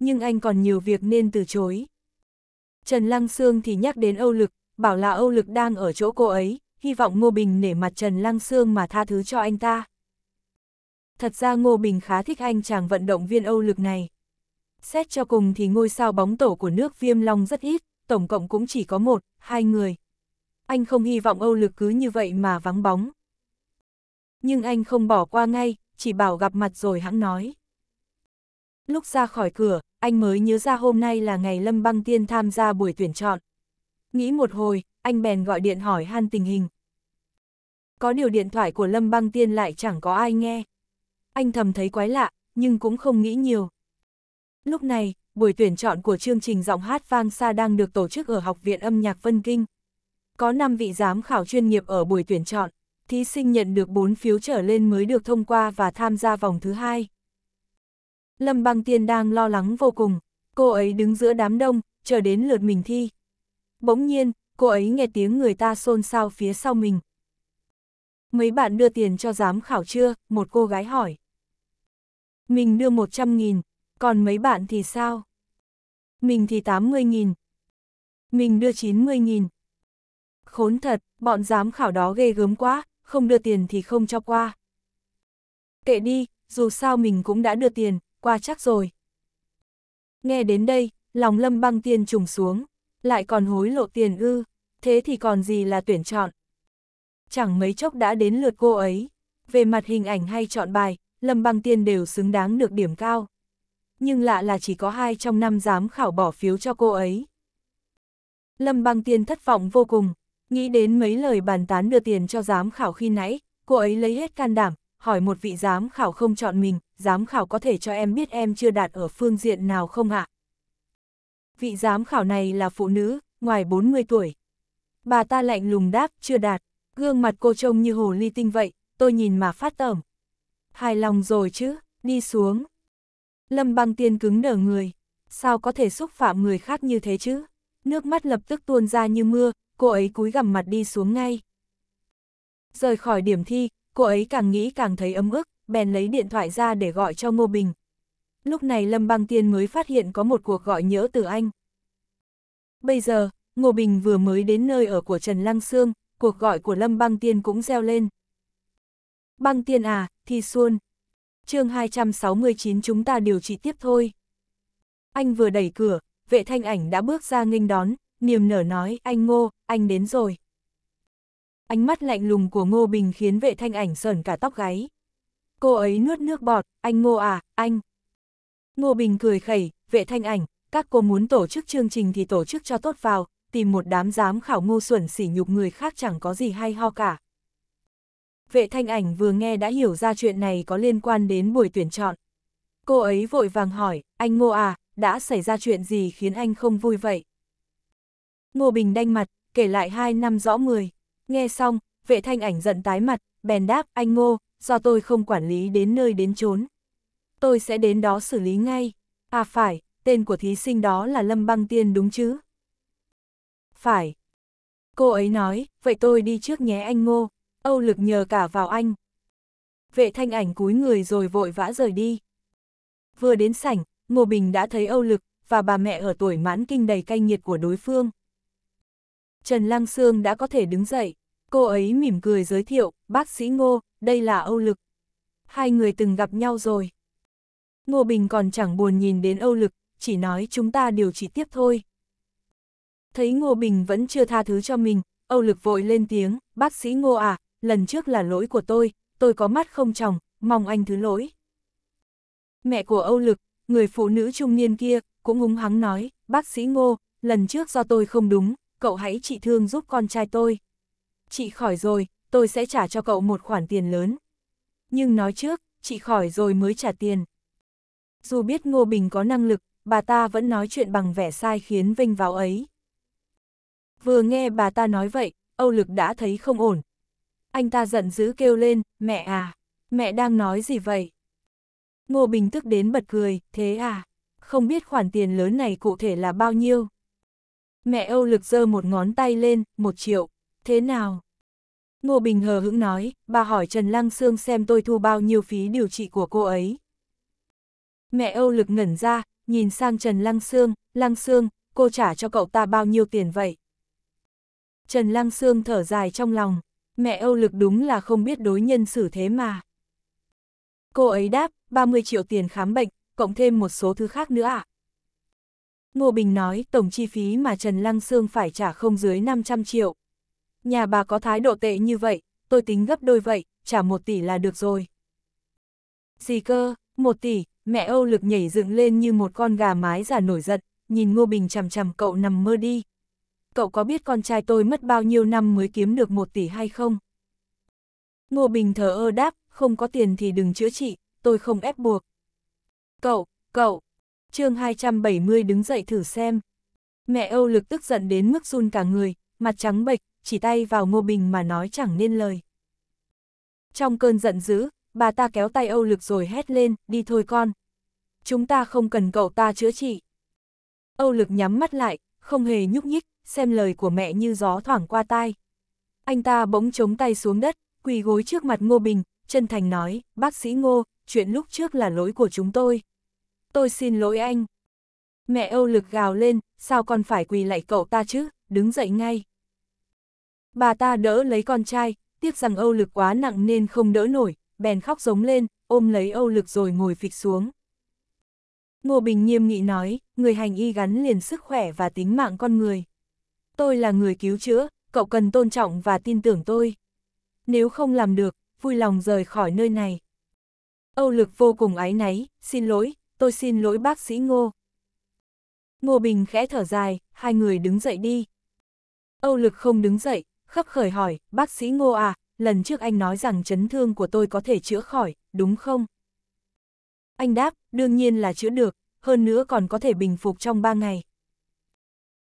Nhưng anh còn nhiều việc nên từ chối. Trần Lăng Sương thì nhắc đến Âu Lực, bảo là Âu Lực đang ở chỗ cô ấy, hy vọng Ngô Bình nể mặt Trần Lăng Sương mà tha thứ cho anh ta. Thật ra Ngô Bình khá thích anh chàng vận động viên Âu Lực này. Xét cho cùng thì ngôi sao bóng tổ của nước Viêm Long rất ít, tổng cộng cũng chỉ có một, hai người. Anh không hy vọng Âu Lực cứ như vậy mà vắng bóng. Nhưng anh không bỏ qua ngay, chỉ bảo gặp mặt rồi hãng nói. Lúc ra khỏi cửa, anh mới nhớ ra hôm nay là ngày Lâm Băng Tiên tham gia buổi tuyển chọn. Nghĩ một hồi, anh bèn gọi điện hỏi han tình hình. Có điều điện thoại của Lâm Băng Tiên lại chẳng có ai nghe. Anh thầm thấy quái lạ, nhưng cũng không nghĩ nhiều. Lúc này, buổi tuyển chọn của chương trình giọng hát vang xa đang được tổ chức ở Học viện âm nhạc Vân Kinh. Có 5 vị giám khảo chuyên nghiệp ở buổi tuyển chọn, thí sinh nhận được 4 phiếu trở lên mới được thông qua và tham gia vòng thứ hai. Lâm Băng Tiên đang lo lắng vô cùng, cô ấy đứng giữa đám đông, chờ đến lượt mình thi. Bỗng nhiên, cô ấy nghe tiếng người ta xôn xao phía sau mình. Mấy bạn đưa tiền cho giám khảo chưa? Một cô gái hỏi. Mình đưa 100.000, còn mấy bạn thì sao? Mình thì 80.000. Mình đưa 90.000. Khốn thật, bọn giám khảo đó ghê gớm quá, không đưa tiền thì không cho qua. Kệ đi, dù sao mình cũng đã đưa tiền, qua chắc rồi. Nghe đến đây, lòng lâm băng tiên trùng xuống, lại còn hối lộ tiền ư, thế thì còn gì là tuyển chọn. Chẳng mấy chốc đã đến lượt cô ấy, về mặt hình ảnh hay chọn bài, lâm băng tiên đều xứng đáng được điểm cao. Nhưng lạ là chỉ có hai trong năm dám khảo bỏ phiếu cho cô ấy. Lâm băng tiên thất vọng vô cùng, nghĩ đến mấy lời bàn tán đưa tiền cho giám khảo khi nãy, cô ấy lấy hết can đảm, hỏi một vị giám khảo không chọn mình, giám khảo có thể cho em biết em chưa đạt ở phương diện nào không ạ? Vị giám khảo này là phụ nữ, ngoài 40 tuổi. Bà ta lạnh lùng đáp, chưa đạt, gương mặt cô trông như hồ ly tinh vậy, tôi nhìn mà phát tẩm. Hài lòng rồi chứ, đi xuống. Lâm băng tiên cứng đờ người, sao có thể xúc phạm người khác như thế chứ? Nước mắt lập tức tuôn ra như mưa, cô ấy cúi gằm mặt đi xuống ngay. Rời khỏi điểm thi, cô ấy càng nghĩ càng thấy ấm ức, bèn lấy điện thoại ra để gọi cho Ngô Bình. Lúc này Lâm Băng Tiên mới phát hiện có một cuộc gọi nhớ từ anh. Bây giờ, Ngô Bình vừa mới đến nơi ở của Trần Lăng Sương, cuộc gọi của Lâm Băng Tiên cũng reo lên. Băng Tiên à, thì xuân. chương 269 chúng ta điều trị tiếp thôi. Anh vừa đẩy cửa, vệ thanh ảnh đã bước ra nghênh đón, niềm nở nói, anh Ngô, anh đến rồi ánh mắt lạnh lùng của Ngô Bình khiến vệ thanh ảnh sờn cả tóc gáy. Cô ấy nuốt nước bọt, anh Ngô à, anh. Ngô Bình cười khẩy, vệ thanh ảnh, các cô muốn tổ chức chương trình thì tổ chức cho tốt vào, tìm một đám giám khảo Ngô xuẩn sỉ nhục người khác chẳng có gì hay ho cả. Vệ thanh ảnh vừa nghe đã hiểu ra chuyện này có liên quan đến buổi tuyển chọn. Cô ấy vội vàng hỏi, anh Ngô à, đã xảy ra chuyện gì khiến anh không vui vậy? Ngô Bình đanh mặt, kể lại hai năm rõ mười. Nghe xong, vệ thanh ảnh giận tái mặt, bèn đáp anh ngô, do tôi không quản lý đến nơi đến chốn. Tôi sẽ đến đó xử lý ngay. À phải, tên của thí sinh đó là Lâm Băng Tiên đúng chứ? Phải. Cô ấy nói, vậy tôi đi trước nhé anh ngô, Âu lực nhờ cả vào anh. Vệ thanh ảnh cúi người rồi vội vã rời đi. Vừa đến sảnh, Ngô Bình đã thấy Âu lực, và bà mẹ ở tuổi mãn kinh đầy cay nghiệt của đối phương. Trần Lăng Sương đã có thể đứng dậy. Cô ấy mỉm cười giới thiệu, bác sĩ Ngô, đây là Âu Lực. Hai người từng gặp nhau rồi. Ngô Bình còn chẳng buồn nhìn đến Âu Lực, chỉ nói chúng ta điều trị tiếp thôi. Thấy Ngô Bình vẫn chưa tha thứ cho mình, Âu Lực vội lên tiếng, bác sĩ Ngô à, lần trước là lỗi của tôi, tôi có mắt không tròng, mong anh thứ lỗi. Mẹ của Âu Lực, người phụ nữ trung niên kia, cũng húng hắng nói, bác sĩ Ngô, lần trước do tôi không đúng, cậu hãy trị thương giúp con trai tôi chị khỏi rồi, tôi sẽ trả cho cậu một khoản tiền lớn. Nhưng nói trước, chị khỏi rồi mới trả tiền. Dù biết Ngô Bình có năng lực, bà ta vẫn nói chuyện bằng vẻ sai khiến vinh vào ấy. Vừa nghe bà ta nói vậy, Âu Lực đã thấy không ổn. Anh ta giận dữ kêu lên, mẹ à, mẹ đang nói gì vậy? Ngô Bình tức đến bật cười, thế à, không biết khoản tiền lớn này cụ thể là bao nhiêu? Mẹ Âu Lực giơ một ngón tay lên, một triệu thế nào? Ngô Bình hờ hững nói, bà hỏi Trần Lăng Sương xem tôi thu bao nhiêu phí điều trị của cô ấy. Mẹ Âu Lực ngẩn ra, nhìn sang Trần Lăng Sương, Lăng Sương, cô trả cho cậu ta bao nhiêu tiền vậy? Trần Lăng Sương thở dài trong lòng, mẹ Âu Lực đúng là không biết đối nhân xử thế mà. Cô ấy đáp, 30 triệu tiền khám bệnh, cộng thêm một số thứ khác nữa ạ. À? Ngô Bình nói tổng chi phí mà Trần Lăng Sương phải trả không dưới 500 triệu. Nhà bà có thái độ tệ như vậy, tôi tính gấp đôi vậy, trả một tỷ là được rồi. Gì cơ, một tỷ, mẹ Âu lực nhảy dựng lên như một con gà mái giả nổi giận, nhìn Ngô Bình chằm chằm cậu nằm mơ đi. Cậu có biết con trai tôi mất bao nhiêu năm mới kiếm được một tỷ hay không? Ngô Bình thờ ơ đáp, không có tiền thì đừng chữa trị, tôi không ép buộc. Cậu, cậu, chương 270 đứng dậy thử xem. Mẹ Âu lực tức giận đến mức run cả người, mặt trắng bệch, chỉ tay vào Ngô Bình mà nói chẳng nên lời. Trong cơn giận dữ, bà ta kéo tay Âu Lực rồi hét lên, đi thôi con. Chúng ta không cần cậu ta chữa trị. Âu Lực nhắm mắt lại, không hề nhúc nhích, xem lời của mẹ như gió thoảng qua tai. Anh ta bỗng chống tay xuống đất, quỳ gối trước mặt Ngô Bình, chân thành nói, bác sĩ Ngô, chuyện lúc trước là lỗi của chúng tôi. Tôi xin lỗi anh. Mẹ Âu Lực gào lên, sao con phải quỳ lại cậu ta chứ, đứng dậy ngay. Bà ta đỡ lấy con trai, tiếc rằng Âu Lực quá nặng nên không đỡ nổi, bèn khóc giống lên, ôm lấy Âu Lực rồi ngồi phịch xuống. Ngô Bình nghiêm nghị nói, người hành y gắn liền sức khỏe và tính mạng con người. Tôi là người cứu chữa, cậu cần tôn trọng và tin tưởng tôi. Nếu không làm được, vui lòng rời khỏi nơi này. Âu Lực vô cùng áy náy, xin lỗi, tôi xin lỗi bác sĩ Ngô. Ngô Bình khẽ thở dài, hai người đứng dậy đi. Âu Lực không đứng dậy, khấp khởi hỏi, bác sĩ Ngô à, lần trước anh nói rằng chấn thương của tôi có thể chữa khỏi, đúng không? Anh đáp, đương nhiên là chữa được, hơn nữa còn có thể bình phục trong 3 ngày.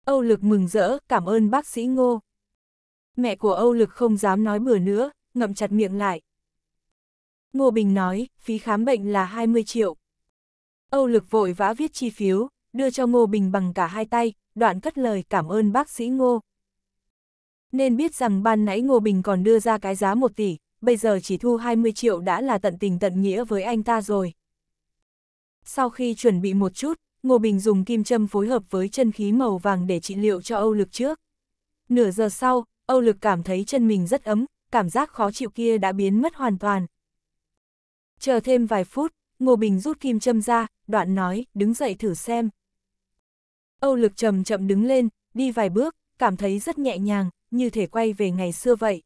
Âu Lực mừng rỡ, cảm ơn bác sĩ Ngô. Mẹ của Âu Lực không dám nói bừa nữa, ngậm chặt miệng lại. Ngô Bình nói, phí khám bệnh là 20 triệu. Âu Lực vội vã viết chi phiếu, đưa cho Ngô Bình bằng cả hai tay, đoạn cất lời cảm ơn bác sĩ Ngô nên biết rằng ban nãy Ngô Bình còn đưa ra cái giá 1 tỷ, bây giờ chỉ thu 20 triệu đã là tận tình tận nghĩa với anh ta rồi. Sau khi chuẩn bị một chút, Ngô Bình dùng kim châm phối hợp với chân khí màu vàng để trị liệu cho Âu Lực trước. Nửa giờ sau, Âu Lực cảm thấy chân mình rất ấm, cảm giác khó chịu kia đã biến mất hoàn toàn. Chờ thêm vài phút, Ngô Bình rút kim châm ra, đoạn nói, đứng dậy thử xem. Âu Lực chậm chậm đứng lên, đi vài bước, cảm thấy rất nhẹ nhàng, như thể quay về ngày xưa vậy.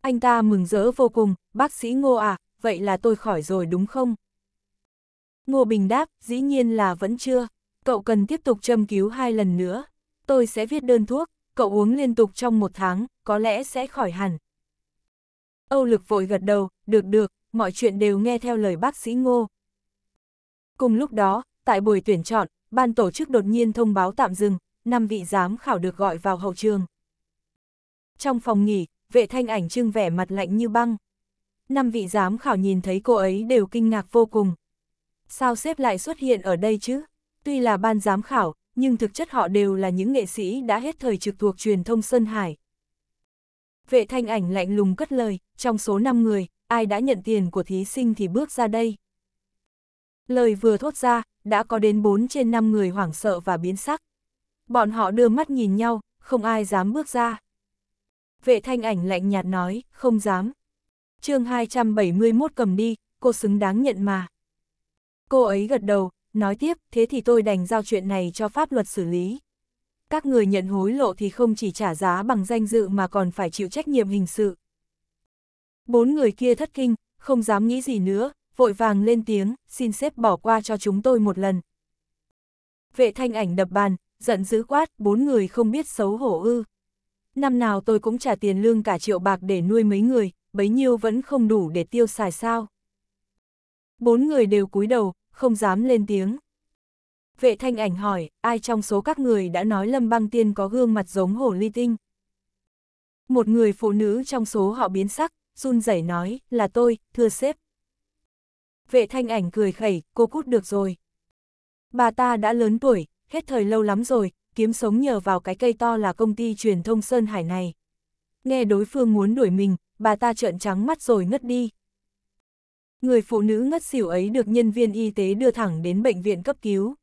Anh ta mừng rỡ vô cùng, bác sĩ Ngô à, vậy là tôi khỏi rồi đúng không? Ngô Bình đáp, dĩ nhiên là vẫn chưa, cậu cần tiếp tục châm cứu hai lần nữa. Tôi sẽ viết đơn thuốc, cậu uống liên tục trong một tháng, có lẽ sẽ khỏi hẳn. Âu lực vội gật đầu, được được, mọi chuyện đều nghe theo lời bác sĩ Ngô. Cùng lúc đó, tại buổi tuyển chọn, ban tổ chức đột nhiên thông báo tạm dừng, 5 vị giám khảo được gọi vào hậu trường. Trong phòng nghỉ, vệ thanh ảnh trưng vẻ mặt lạnh như băng. Năm vị giám khảo nhìn thấy cô ấy đều kinh ngạc vô cùng. Sao xếp lại xuất hiện ở đây chứ? Tuy là ban giám khảo, nhưng thực chất họ đều là những nghệ sĩ đã hết thời trực thuộc truyền thông Sơn Hải. Vệ thanh ảnh lạnh lùng cất lời, trong số 5 người, ai đã nhận tiền của thí sinh thì bước ra đây. Lời vừa thốt ra, đã có đến 4 trên 5 người hoảng sợ và biến sắc. Bọn họ đưa mắt nhìn nhau, không ai dám bước ra. Vệ thanh ảnh lạnh nhạt nói, không dám. chương 271 cầm đi, cô xứng đáng nhận mà. Cô ấy gật đầu, nói tiếp, thế thì tôi đành giao chuyện này cho pháp luật xử lý. Các người nhận hối lộ thì không chỉ trả giá bằng danh dự mà còn phải chịu trách nhiệm hình sự. Bốn người kia thất kinh, không dám nghĩ gì nữa, vội vàng lên tiếng, xin xếp bỏ qua cho chúng tôi một lần. Vệ thanh ảnh đập bàn, giận dữ quát, bốn người không biết xấu hổ ư năm nào tôi cũng trả tiền lương cả triệu bạc để nuôi mấy người, bấy nhiêu vẫn không đủ để tiêu xài sao. Bốn người đều cúi đầu, không dám lên tiếng. Vệ thanh ảnh hỏi, ai trong số các người đã nói Lâm Băng Tiên có gương mặt giống hổ ly tinh? Một người phụ nữ trong số họ biến sắc, run rẩy nói, là tôi, thưa sếp. Vệ thanh ảnh cười khẩy, cô cút được rồi. Bà ta đã lớn tuổi, hết thời lâu lắm rồi, kiếm sống nhờ vào cái cây to là công ty truyền thông Sơn Hải này. Nghe đối phương muốn đuổi mình, bà ta trợn trắng mắt rồi ngất đi. Người phụ nữ ngất xỉu ấy được nhân viên y tế đưa thẳng đến bệnh viện cấp cứu.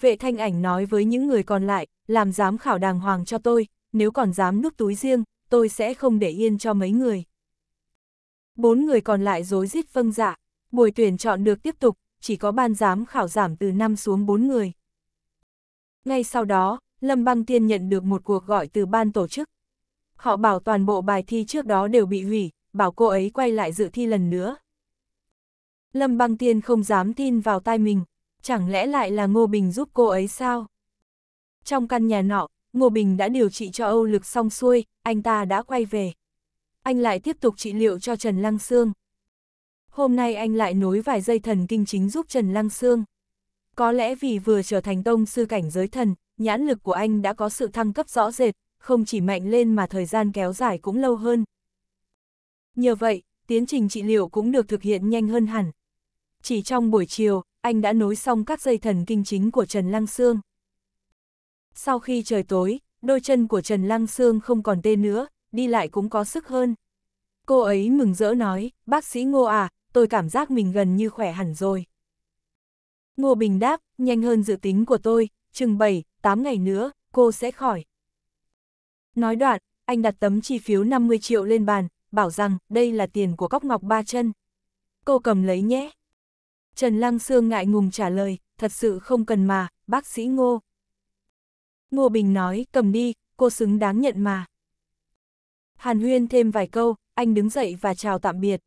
Vệ thanh ảnh nói với những người còn lại, làm giám khảo đàng hoàng cho tôi, nếu còn dám núp túi riêng, tôi sẽ không để yên cho mấy người. Bốn người còn lại dối rít vâng dạ, buổi tuyển chọn được tiếp tục, chỉ có ban giám khảo giảm từ 5 xuống 4 người. Ngay sau đó, Lâm Băng Tiên nhận được một cuộc gọi từ ban tổ chức. Họ bảo toàn bộ bài thi trước đó đều bị hủy, bảo cô ấy quay lại dự thi lần nữa. Lâm Băng Tiên không dám tin vào tai mình, chẳng lẽ lại là Ngô Bình giúp cô ấy sao? Trong căn nhà nọ, Ngô Bình đã điều trị cho Âu Lực xong xuôi, anh ta đã quay về. Anh lại tiếp tục trị liệu cho Trần Lăng Sương. Hôm nay anh lại nối vài dây thần kinh chính giúp Trần Lăng Sương. Có lẽ vì vừa trở thành tông sư cảnh giới thần, nhãn lực của anh đã có sự thăng cấp rõ rệt, không chỉ mạnh lên mà thời gian kéo dài cũng lâu hơn. Nhờ vậy, tiến trình trị liệu cũng được thực hiện nhanh hơn hẳn. Chỉ trong buổi chiều, anh đã nối xong các dây thần kinh chính của Trần Lăng Sương. Sau khi trời tối, đôi chân của Trần Lăng Sương không còn tê nữa, đi lại cũng có sức hơn. Cô ấy mừng rỡ nói, bác sĩ Ngô à, tôi cảm giác mình gần như khỏe hẳn rồi. Ngô Bình đáp, nhanh hơn dự tính của tôi, chừng 7, 8 ngày nữa, cô sẽ khỏi. Nói đoạn, anh đặt tấm chi phiếu 50 triệu lên bàn, bảo rằng đây là tiền của cóc ngọc ba chân. Cô cầm lấy nhé. Trần Lăng Sương ngại ngùng trả lời, thật sự không cần mà, bác sĩ Ngô. Ngô Bình nói, cầm đi, cô xứng đáng nhận mà. Hàn Huyên thêm vài câu, anh đứng dậy và chào tạm biệt.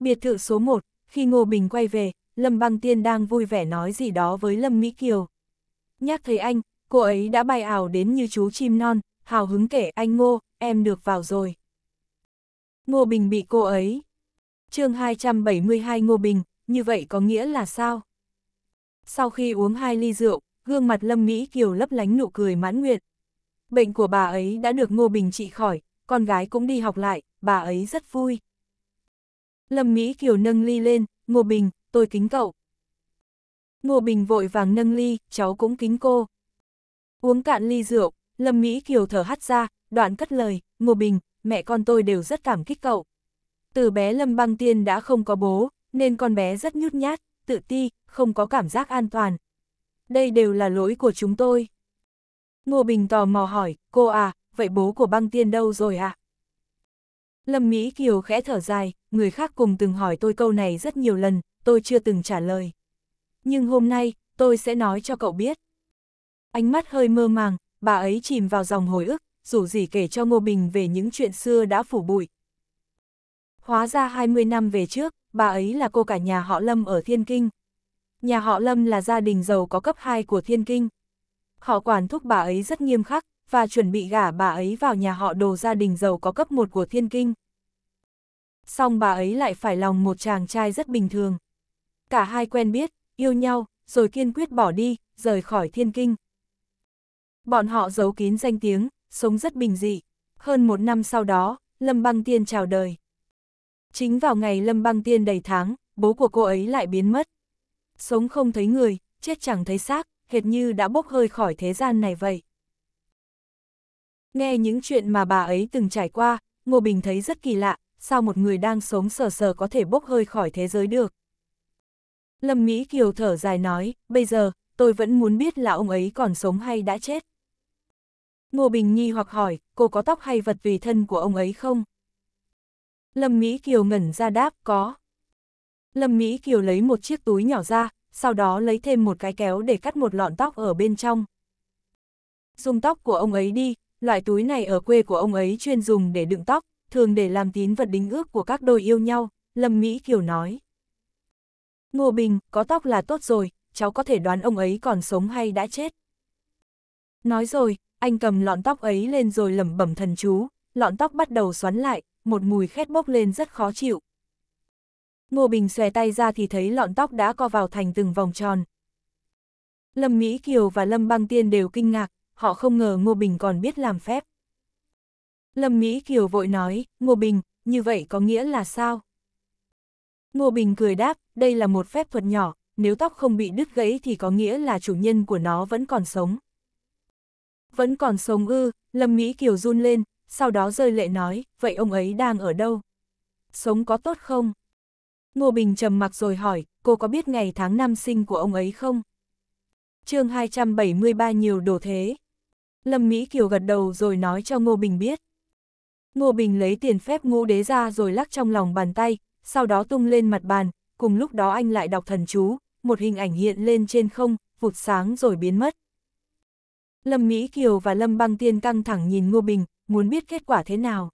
Biệt thự số 1, khi Ngô Bình quay về, Lâm Băng Tiên đang vui vẻ nói gì đó với Lâm Mỹ Kiều. Nhắc thấy anh, cô ấy đã bay ảo đến như chú chim non, hào hứng kể anh Ngô, em được vào rồi. Ngô Bình bị cô ấy. chương 272 Ngô Bình, như vậy có nghĩa là sao? Sau khi uống hai ly rượu, gương mặt Lâm Mỹ Kiều lấp lánh nụ cười mãn nguyện. Bệnh của bà ấy đã được Ngô Bình trị khỏi, con gái cũng đi học lại, bà ấy rất vui. Lâm Mỹ Kiều nâng ly lên, Ngô Bình, tôi kính cậu. Ngô Bình vội vàng nâng ly, cháu cũng kính cô. Uống cạn ly rượu, Lâm Mỹ Kiều thở hắt ra, đoạn cất lời, Ngô Bình, mẹ con tôi đều rất cảm kích cậu. Từ bé Lâm Băng Tiên đã không có bố, nên con bé rất nhút nhát, tự ti, không có cảm giác an toàn. Đây đều là lỗi của chúng tôi. Ngô Bình tò mò hỏi, cô à, vậy bố của Băng Tiên đâu rồi à? Lâm Mỹ Kiều khẽ thở dài, người khác cùng từng hỏi tôi câu này rất nhiều lần, tôi chưa từng trả lời. Nhưng hôm nay, tôi sẽ nói cho cậu biết. Ánh mắt hơi mơ màng, bà ấy chìm vào dòng hồi ức, rủ gì kể cho Ngô Bình về những chuyện xưa đã phủ bụi. Hóa ra 20 năm về trước, bà ấy là cô cả nhà họ Lâm ở Thiên Kinh. Nhà họ Lâm là gia đình giàu có cấp 2 của Thiên Kinh. Họ quản thúc bà ấy rất nghiêm khắc, và chuẩn bị gả bà ấy vào nhà họ đồ gia đình giàu có cấp 1 của Thiên Kinh. Xong bà ấy lại phải lòng một chàng trai rất bình thường cả hai quen biết, yêu nhau, rồi kiên quyết bỏ đi, rời khỏi thiên kinh. Bọn họ giấu kín danh tiếng, sống rất bình dị. Hơn một năm sau đó, Lâm Băng Tiên chào đời. Chính vào ngày Lâm Băng Tiên đầy tháng, bố của cô ấy lại biến mất. Sống không thấy người, chết chẳng thấy xác, hệt như đã bốc hơi khỏi thế gian này vậy. Nghe những chuyện mà bà ấy từng trải qua, Ngô Bình thấy rất kỳ lạ, sao một người đang sống sờ sờ có thể bốc hơi khỏi thế giới được. Lâm Mỹ Kiều thở dài nói, bây giờ, tôi vẫn muốn biết là ông ấy còn sống hay đã chết. Ngô Bình Nhi hoặc hỏi, cô có tóc hay vật vì thân của ông ấy không? Lâm Mỹ Kiều ngẩn ra đáp, có. Lâm Mỹ Kiều lấy một chiếc túi nhỏ ra, sau đó lấy thêm một cái kéo để cắt một lọn tóc ở bên trong. Dùng tóc của ông ấy đi, loại túi này ở quê của ông ấy chuyên dùng để đựng tóc, thường để làm tín vật đính ước của các đôi yêu nhau, Lâm Mỹ Kiều nói. Ngô Bình, có tóc là tốt rồi, cháu có thể đoán ông ấy còn sống hay đã chết. Nói rồi, anh cầm lọn tóc ấy lên rồi lẩm bẩm thần chú, lọn tóc bắt đầu xoắn lại, một mùi khét bốc lên rất khó chịu. Ngô Bình xòe tay ra thì thấy lọn tóc đã co vào thành từng vòng tròn. Lâm Mỹ Kiều và Lâm Băng Tiên đều kinh ngạc, họ không ngờ Ngô Bình còn biết làm phép. Lâm Mỹ Kiều vội nói, Ngô Bình, như vậy có nghĩa là sao? Ngô Bình cười đáp, đây là một phép thuật nhỏ, nếu tóc không bị đứt gãy thì có nghĩa là chủ nhân của nó vẫn còn sống. Vẫn còn sống ư, Lâm Mỹ Kiều run lên, sau đó rơi lệ nói, vậy ông ấy đang ở đâu? Sống có tốt không? Ngô Bình trầm mặc rồi hỏi, cô có biết ngày tháng năm sinh của ông ấy không? chương 273 nhiều đồ thế. Lâm Mỹ Kiều gật đầu rồi nói cho Ngô Bình biết. Ngô Bình lấy tiền phép ngũ đế ra rồi lắc trong lòng bàn tay, sau đó tung lên mặt bàn, cùng lúc đó anh lại đọc thần chú, một hình ảnh hiện lên trên không, vụt sáng rồi biến mất. Lâm Mỹ Kiều và Lâm Băng Tiên căng thẳng nhìn Ngô Bình, muốn biết kết quả thế nào.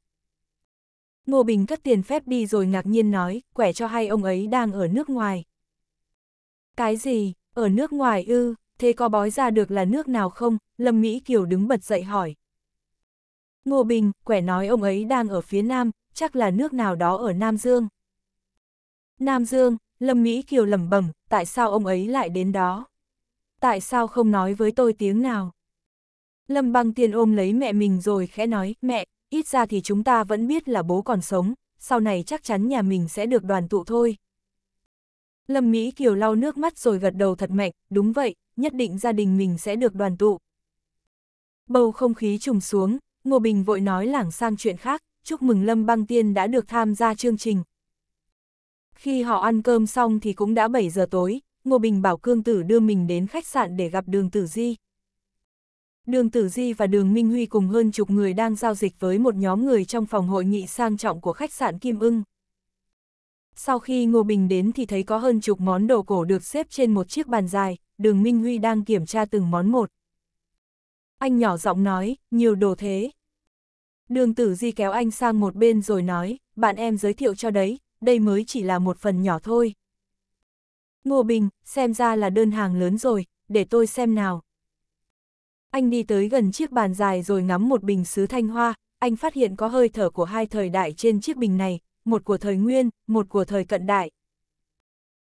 Ngô Bình cất tiền phép đi rồi ngạc nhiên nói, quẻ cho hai ông ấy đang ở nước ngoài. Cái gì, ở nước ngoài ư, thế có bói ra được là nước nào không? Lâm Mỹ Kiều đứng bật dậy hỏi. Ngô Bình, quẻ nói ông ấy đang ở phía Nam, chắc là nước nào đó ở Nam Dương. Nam Dương, Lâm Mỹ Kiều lẩm bẩm, tại sao ông ấy lại đến đó? Tại sao không nói với tôi tiếng nào? Lâm Băng Tiên ôm lấy mẹ mình rồi khẽ nói, mẹ, ít ra thì chúng ta vẫn biết là bố còn sống, sau này chắc chắn nhà mình sẽ được đoàn tụ thôi. Lâm Mỹ Kiều lau nước mắt rồi gật đầu thật mạnh, đúng vậy, nhất định gia đình mình sẽ được đoàn tụ. Bầu không khí trùng xuống, Ngô Bình vội nói lảng sang chuyện khác, chúc mừng Lâm Băng Tiên đã được tham gia chương trình, khi họ ăn cơm xong thì cũng đã 7 giờ tối, Ngô Bình bảo Cương Tử đưa mình đến khách sạn để gặp Đường Tử Di. Đường Tử Di và Đường Minh Huy cùng hơn chục người đang giao dịch với một nhóm người trong phòng hội nghị sang trọng của khách sạn Kim Ưng. Sau khi Ngô Bình đến thì thấy có hơn chục món đồ cổ được xếp trên một chiếc bàn dài, Đường Minh Huy đang kiểm tra từng món một. Anh nhỏ giọng nói, nhiều đồ thế. Đường Tử Di kéo anh sang một bên rồi nói, bạn em giới thiệu cho đấy, đây mới chỉ là một phần nhỏ thôi. Ngô Bình, xem ra là đơn hàng lớn rồi, để tôi xem nào. Anh đi tới gần chiếc bàn dài rồi ngắm một bình sứ thanh hoa, anh phát hiện có hơi thở của hai thời đại trên chiếc bình này, một của thời nguyên, một của thời cận đại.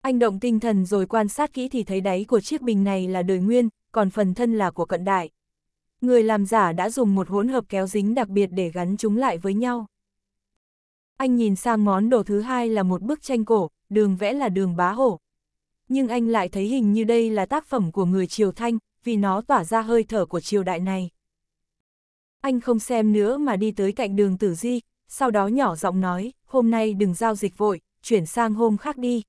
Anh động tinh thần rồi quan sát kỹ thì thấy đáy của chiếc bình này là đời nguyên, còn phần thân là của cận đại. Người làm giả đã dùng một hỗn hợp kéo dính đặc biệt để gắn chúng lại với nhau. Anh nhìn sang món đồ thứ hai là một bức tranh cổ, đường vẽ là đường bá hổ. Nhưng anh lại thấy hình như đây là tác phẩm của người triều thanh, vì nó tỏa ra hơi thở của triều đại này. Anh không xem nữa mà đi tới cạnh đường tử di, sau đó nhỏ giọng nói, hôm nay đừng giao dịch vội, chuyển sang hôm khác đi.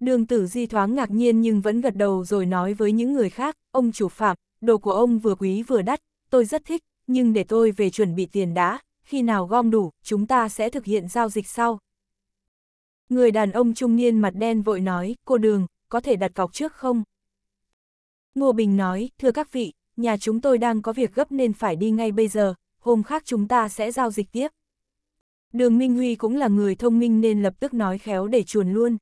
Đường tử di thoáng ngạc nhiên nhưng vẫn gật đầu rồi nói với những người khác, ông chủ phạm, đồ của ông vừa quý vừa đắt, tôi rất thích, nhưng để tôi về chuẩn bị tiền đã, khi nào gom đủ, chúng ta sẽ thực hiện giao dịch sau. Người đàn ông trung niên mặt đen vội nói, cô Đường, có thể đặt cọc trước không? Ngô Bình nói, thưa các vị, nhà chúng tôi đang có việc gấp nên phải đi ngay bây giờ, hôm khác chúng ta sẽ giao dịch tiếp. Đường Minh Huy cũng là người thông minh nên lập tức nói khéo để chuồn luôn.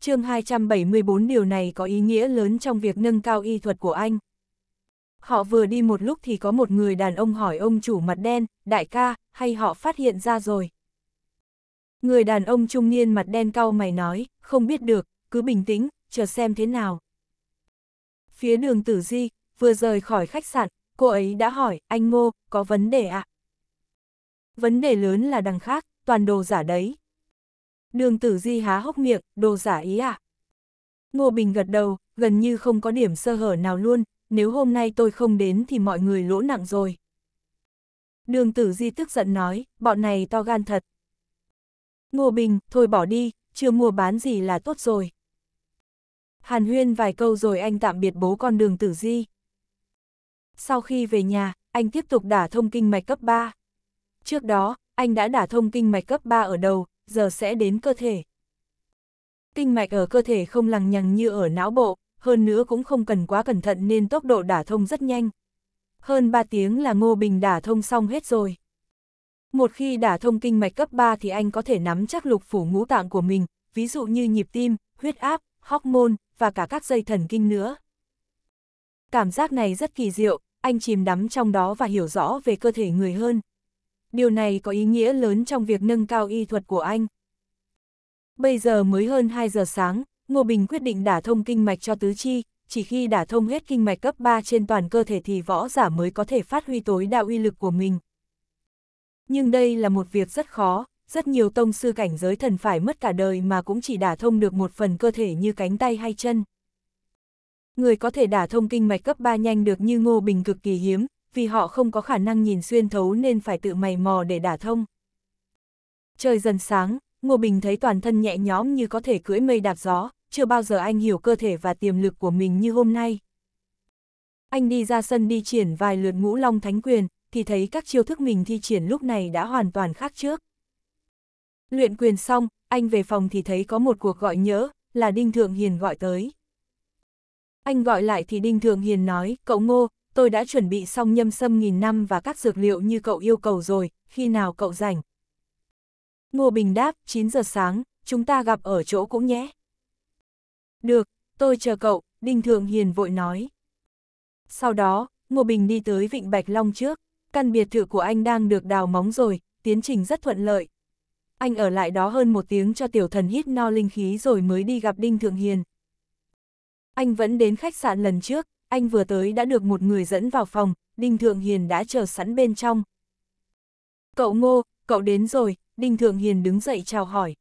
chương 274 điều này có ý nghĩa lớn trong việc nâng cao y thuật của anh. Họ vừa đi một lúc thì có một người đàn ông hỏi ông chủ mặt đen, đại ca, hay họ phát hiện ra rồi. Người đàn ông trung niên mặt đen cau mày nói, không biết được, cứ bình tĩnh, chờ xem thế nào. Phía đường tử di, vừa rời khỏi khách sạn, cô ấy đã hỏi, anh Ngô, có vấn đề ạ? À? Vấn đề lớn là đằng khác, toàn đồ giả đấy. Đường tử di há hốc miệng, đồ giả ý ạ. À? Ngô Bình gật đầu, gần như không có điểm sơ hở nào luôn, nếu hôm nay tôi không đến thì mọi người lỗ nặng rồi. Đường tử di tức giận nói, bọn này to gan thật. Ngô Bình, thôi bỏ đi, chưa mua bán gì là tốt rồi. Hàn huyên vài câu rồi anh tạm biệt bố con đường tử di. Sau khi về nhà, anh tiếp tục đả thông kinh mạch cấp 3. Trước đó, anh đã đả thông kinh mạch cấp 3 ở đầu, giờ sẽ đến cơ thể. Kinh mạch ở cơ thể không lằng nhằng như ở não bộ, hơn nữa cũng không cần quá cẩn thận nên tốc độ đả thông rất nhanh. Hơn 3 tiếng là Ngô Bình đả thông xong hết rồi. Một khi đả thông kinh mạch cấp 3 thì anh có thể nắm chắc lục phủ ngũ tạng của mình, ví dụ như nhịp tim, huyết áp, hormone và cả các dây thần kinh nữa. Cảm giác này rất kỳ diệu, anh chìm đắm trong đó và hiểu rõ về cơ thể người hơn. Điều này có ý nghĩa lớn trong việc nâng cao y thuật của anh. Bây giờ mới hơn 2 giờ sáng, Ngô Bình quyết định đả thông kinh mạch cho tứ chi, chỉ khi đả thông hết kinh mạch cấp 3 trên toàn cơ thể thì võ giả mới có thể phát huy tối đa uy lực của mình. Nhưng đây là một việc rất khó, rất nhiều tông sư cảnh giới thần phải mất cả đời mà cũng chỉ đả thông được một phần cơ thể như cánh tay hay chân. Người có thể đả thông kinh mạch cấp 3 nhanh được như Ngô Bình cực kỳ hiếm, vì họ không có khả năng nhìn xuyên thấu nên phải tự mày mò để đả thông. Trời dần sáng, Ngô Bình thấy toàn thân nhẹ nhõm như có thể cưỡi mây đạp gió, chưa bao giờ anh hiểu cơ thể và tiềm lực của mình như hôm nay. Anh đi ra sân đi triển vài lượt ngũ long thánh quyền, thì thấy các chiêu thức mình thi triển lúc này đã hoàn toàn khác trước. Luyện quyền xong, anh về phòng thì thấy có một cuộc gọi nhớ, là Đinh Thượng Hiền gọi tới. Anh gọi lại thì Đinh Thượng Hiền nói, cậu Ngô, tôi đã chuẩn bị xong nhâm sâm nghìn năm và các dược liệu như cậu yêu cầu rồi, khi nào cậu rảnh? Ngô Bình đáp, 9 giờ sáng, chúng ta gặp ở chỗ cũng nhé. Được, tôi chờ cậu, Đinh Thượng Hiền vội nói. Sau đó, Ngô Bình đi tới Vịnh Bạch Long trước, căn biệt thự của anh đang được đào móng rồi, tiến trình rất thuận lợi. Anh ở lại đó hơn một tiếng cho tiểu thần hít no linh khí rồi mới đi gặp Đinh Thượng Hiền. Anh vẫn đến khách sạn lần trước, anh vừa tới đã được một người dẫn vào phòng, Đinh Thượng Hiền đã chờ sẵn bên trong. Cậu Ngô, cậu đến rồi, Đinh Thượng Hiền đứng dậy chào hỏi.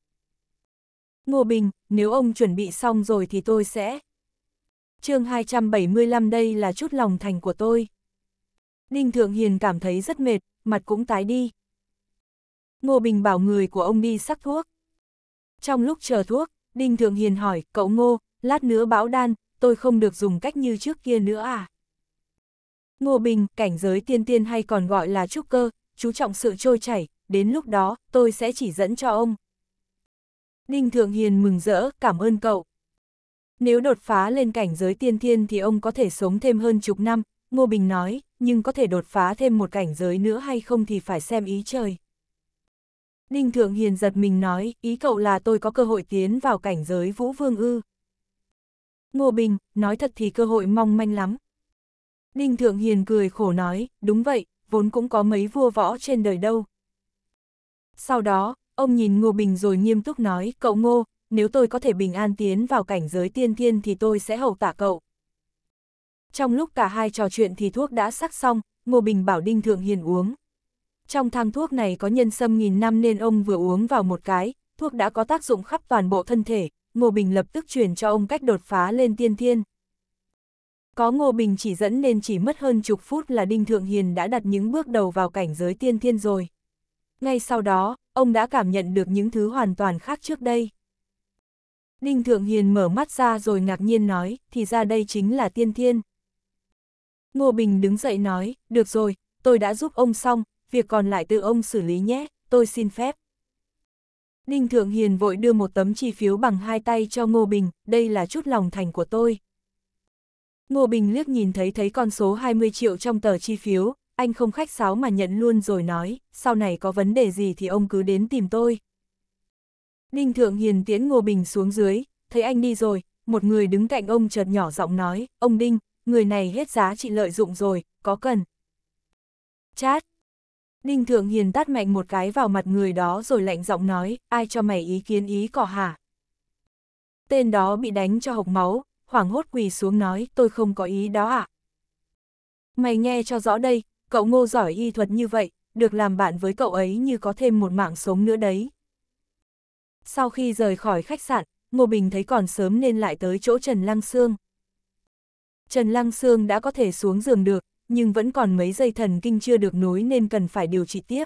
Ngô Bình, nếu ông chuẩn bị xong rồi thì tôi sẽ... chương 275 đây là chút lòng thành của tôi. Đinh Thượng Hiền cảm thấy rất mệt, mặt cũng tái đi. Ngô Bình bảo người của ông đi sắc thuốc. Trong lúc chờ thuốc, Đinh Thượng Hiền hỏi, cậu Ngô, lát nữa báo đan, tôi không được dùng cách như trước kia nữa à? Ngô Bình, cảnh giới tiên tiên hay còn gọi là trúc cơ, chú trọng sự trôi chảy, đến lúc đó, tôi sẽ chỉ dẫn cho ông. Đinh Thượng Hiền mừng rỡ, cảm ơn cậu. Nếu đột phá lên cảnh giới tiên thiên thì ông có thể sống thêm hơn chục năm, Ngô Bình nói, nhưng có thể đột phá thêm một cảnh giới nữa hay không thì phải xem ý trời. Đinh Thượng Hiền giật mình nói, ý cậu là tôi có cơ hội tiến vào cảnh giới Vũ Vương ư. Ngô Bình, nói thật thì cơ hội mong manh lắm. Đinh Thượng Hiền cười khổ nói, đúng vậy, vốn cũng có mấy vua võ trên đời đâu. Sau đó, Ông nhìn Ngô Bình rồi nghiêm túc nói, cậu Ngô, nếu tôi có thể bình an tiến vào cảnh giới tiên thiên thì tôi sẽ hầu tả cậu. Trong lúc cả hai trò chuyện thì thuốc đã sắc xong, Ngô Bình bảo Đinh Thượng Hiền uống. Trong thang thuốc này có nhân sâm nghìn năm nên ông vừa uống vào một cái, thuốc đã có tác dụng khắp toàn bộ thân thể, Ngô Bình lập tức truyền cho ông cách đột phá lên tiên thiên. Có Ngô Bình chỉ dẫn nên chỉ mất hơn chục phút là Đinh Thượng Hiền đã đặt những bước đầu vào cảnh giới tiên thiên rồi. Ngay sau đó, ông đã cảm nhận được những thứ hoàn toàn khác trước đây. Đinh Thượng Hiền mở mắt ra rồi ngạc nhiên nói, thì ra đây chính là tiên thiên. Ngô Bình đứng dậy nói, được rồi, tôi đã giúp ông xong, việc còn lại tự ông xử lý nhé, tôi xin phép. Đinh Thượng Hiền vội đưa một tấm chi phiếu bằng hai tay cho Ngô Bình, đây là chút lòng thành của tôi. Ngô Bình liếc nhìn thấy thấy con số 20 triệu trong tờ chi phiếu, anh không khách sáo mà nhận luôn rồi nói, sau này có vấn đề gì thì ông cứ đến tìm tôi. Đinh Thượng Hiền tiễn Ngô Bình xuống dưới, thấy anh đi rồi, một người đứng cạnh ông chợt nhỏ giọng nói, ông Đinh, người này hết giá trị lợi dụng rồi, có cần. Chát! Đinh Thượng Hiền tát mạnh một cái vào mặt người đó rồi lạnh giọng nói, ai cho mày ý kiến ý cỏ hả? Tên đó bị đánh cho hộc máu, hoảng hốt quỳ xuống nói, tôi không có ý đó ạ. À? Mày nghe cho rõ đây, Cậu ngô giỏi y thuật như vậy, được làm bạn với cậu ấy như có thêm một mạng sống nữa đấy. Sau khi rời khỏi khách sạn, Ngô Bình thấy còn sớm nên lại tới chỗ Trần Lăng Sương. Trần Lăng Sương đã có thể xuống giường được, nhưng vẫn còn mấy dây thần kinh chưa được nối nên cần phải điều trị tiếp.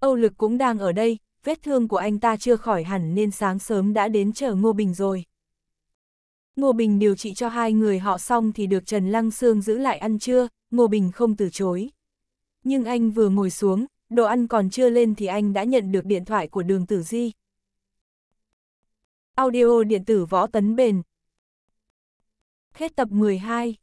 Âu Lực cũng đang ở đây, vết thương của anh ta chưa khỏi hẳn nên sáng sớm đã đến chờ Ngô Bình rồi. Ngô Bình điều trị cho hai người họ xong thì được Trần Lăng Sương giữ lại ăn trưa, Ngô Bình không từ chối. Nhưng anh vừa ngồi xuống, đồ ăn còn chưa lên thì anh đã nhận được điện thoại của đường tử di. Audio điện tử võ tấn bền. Hết tập 12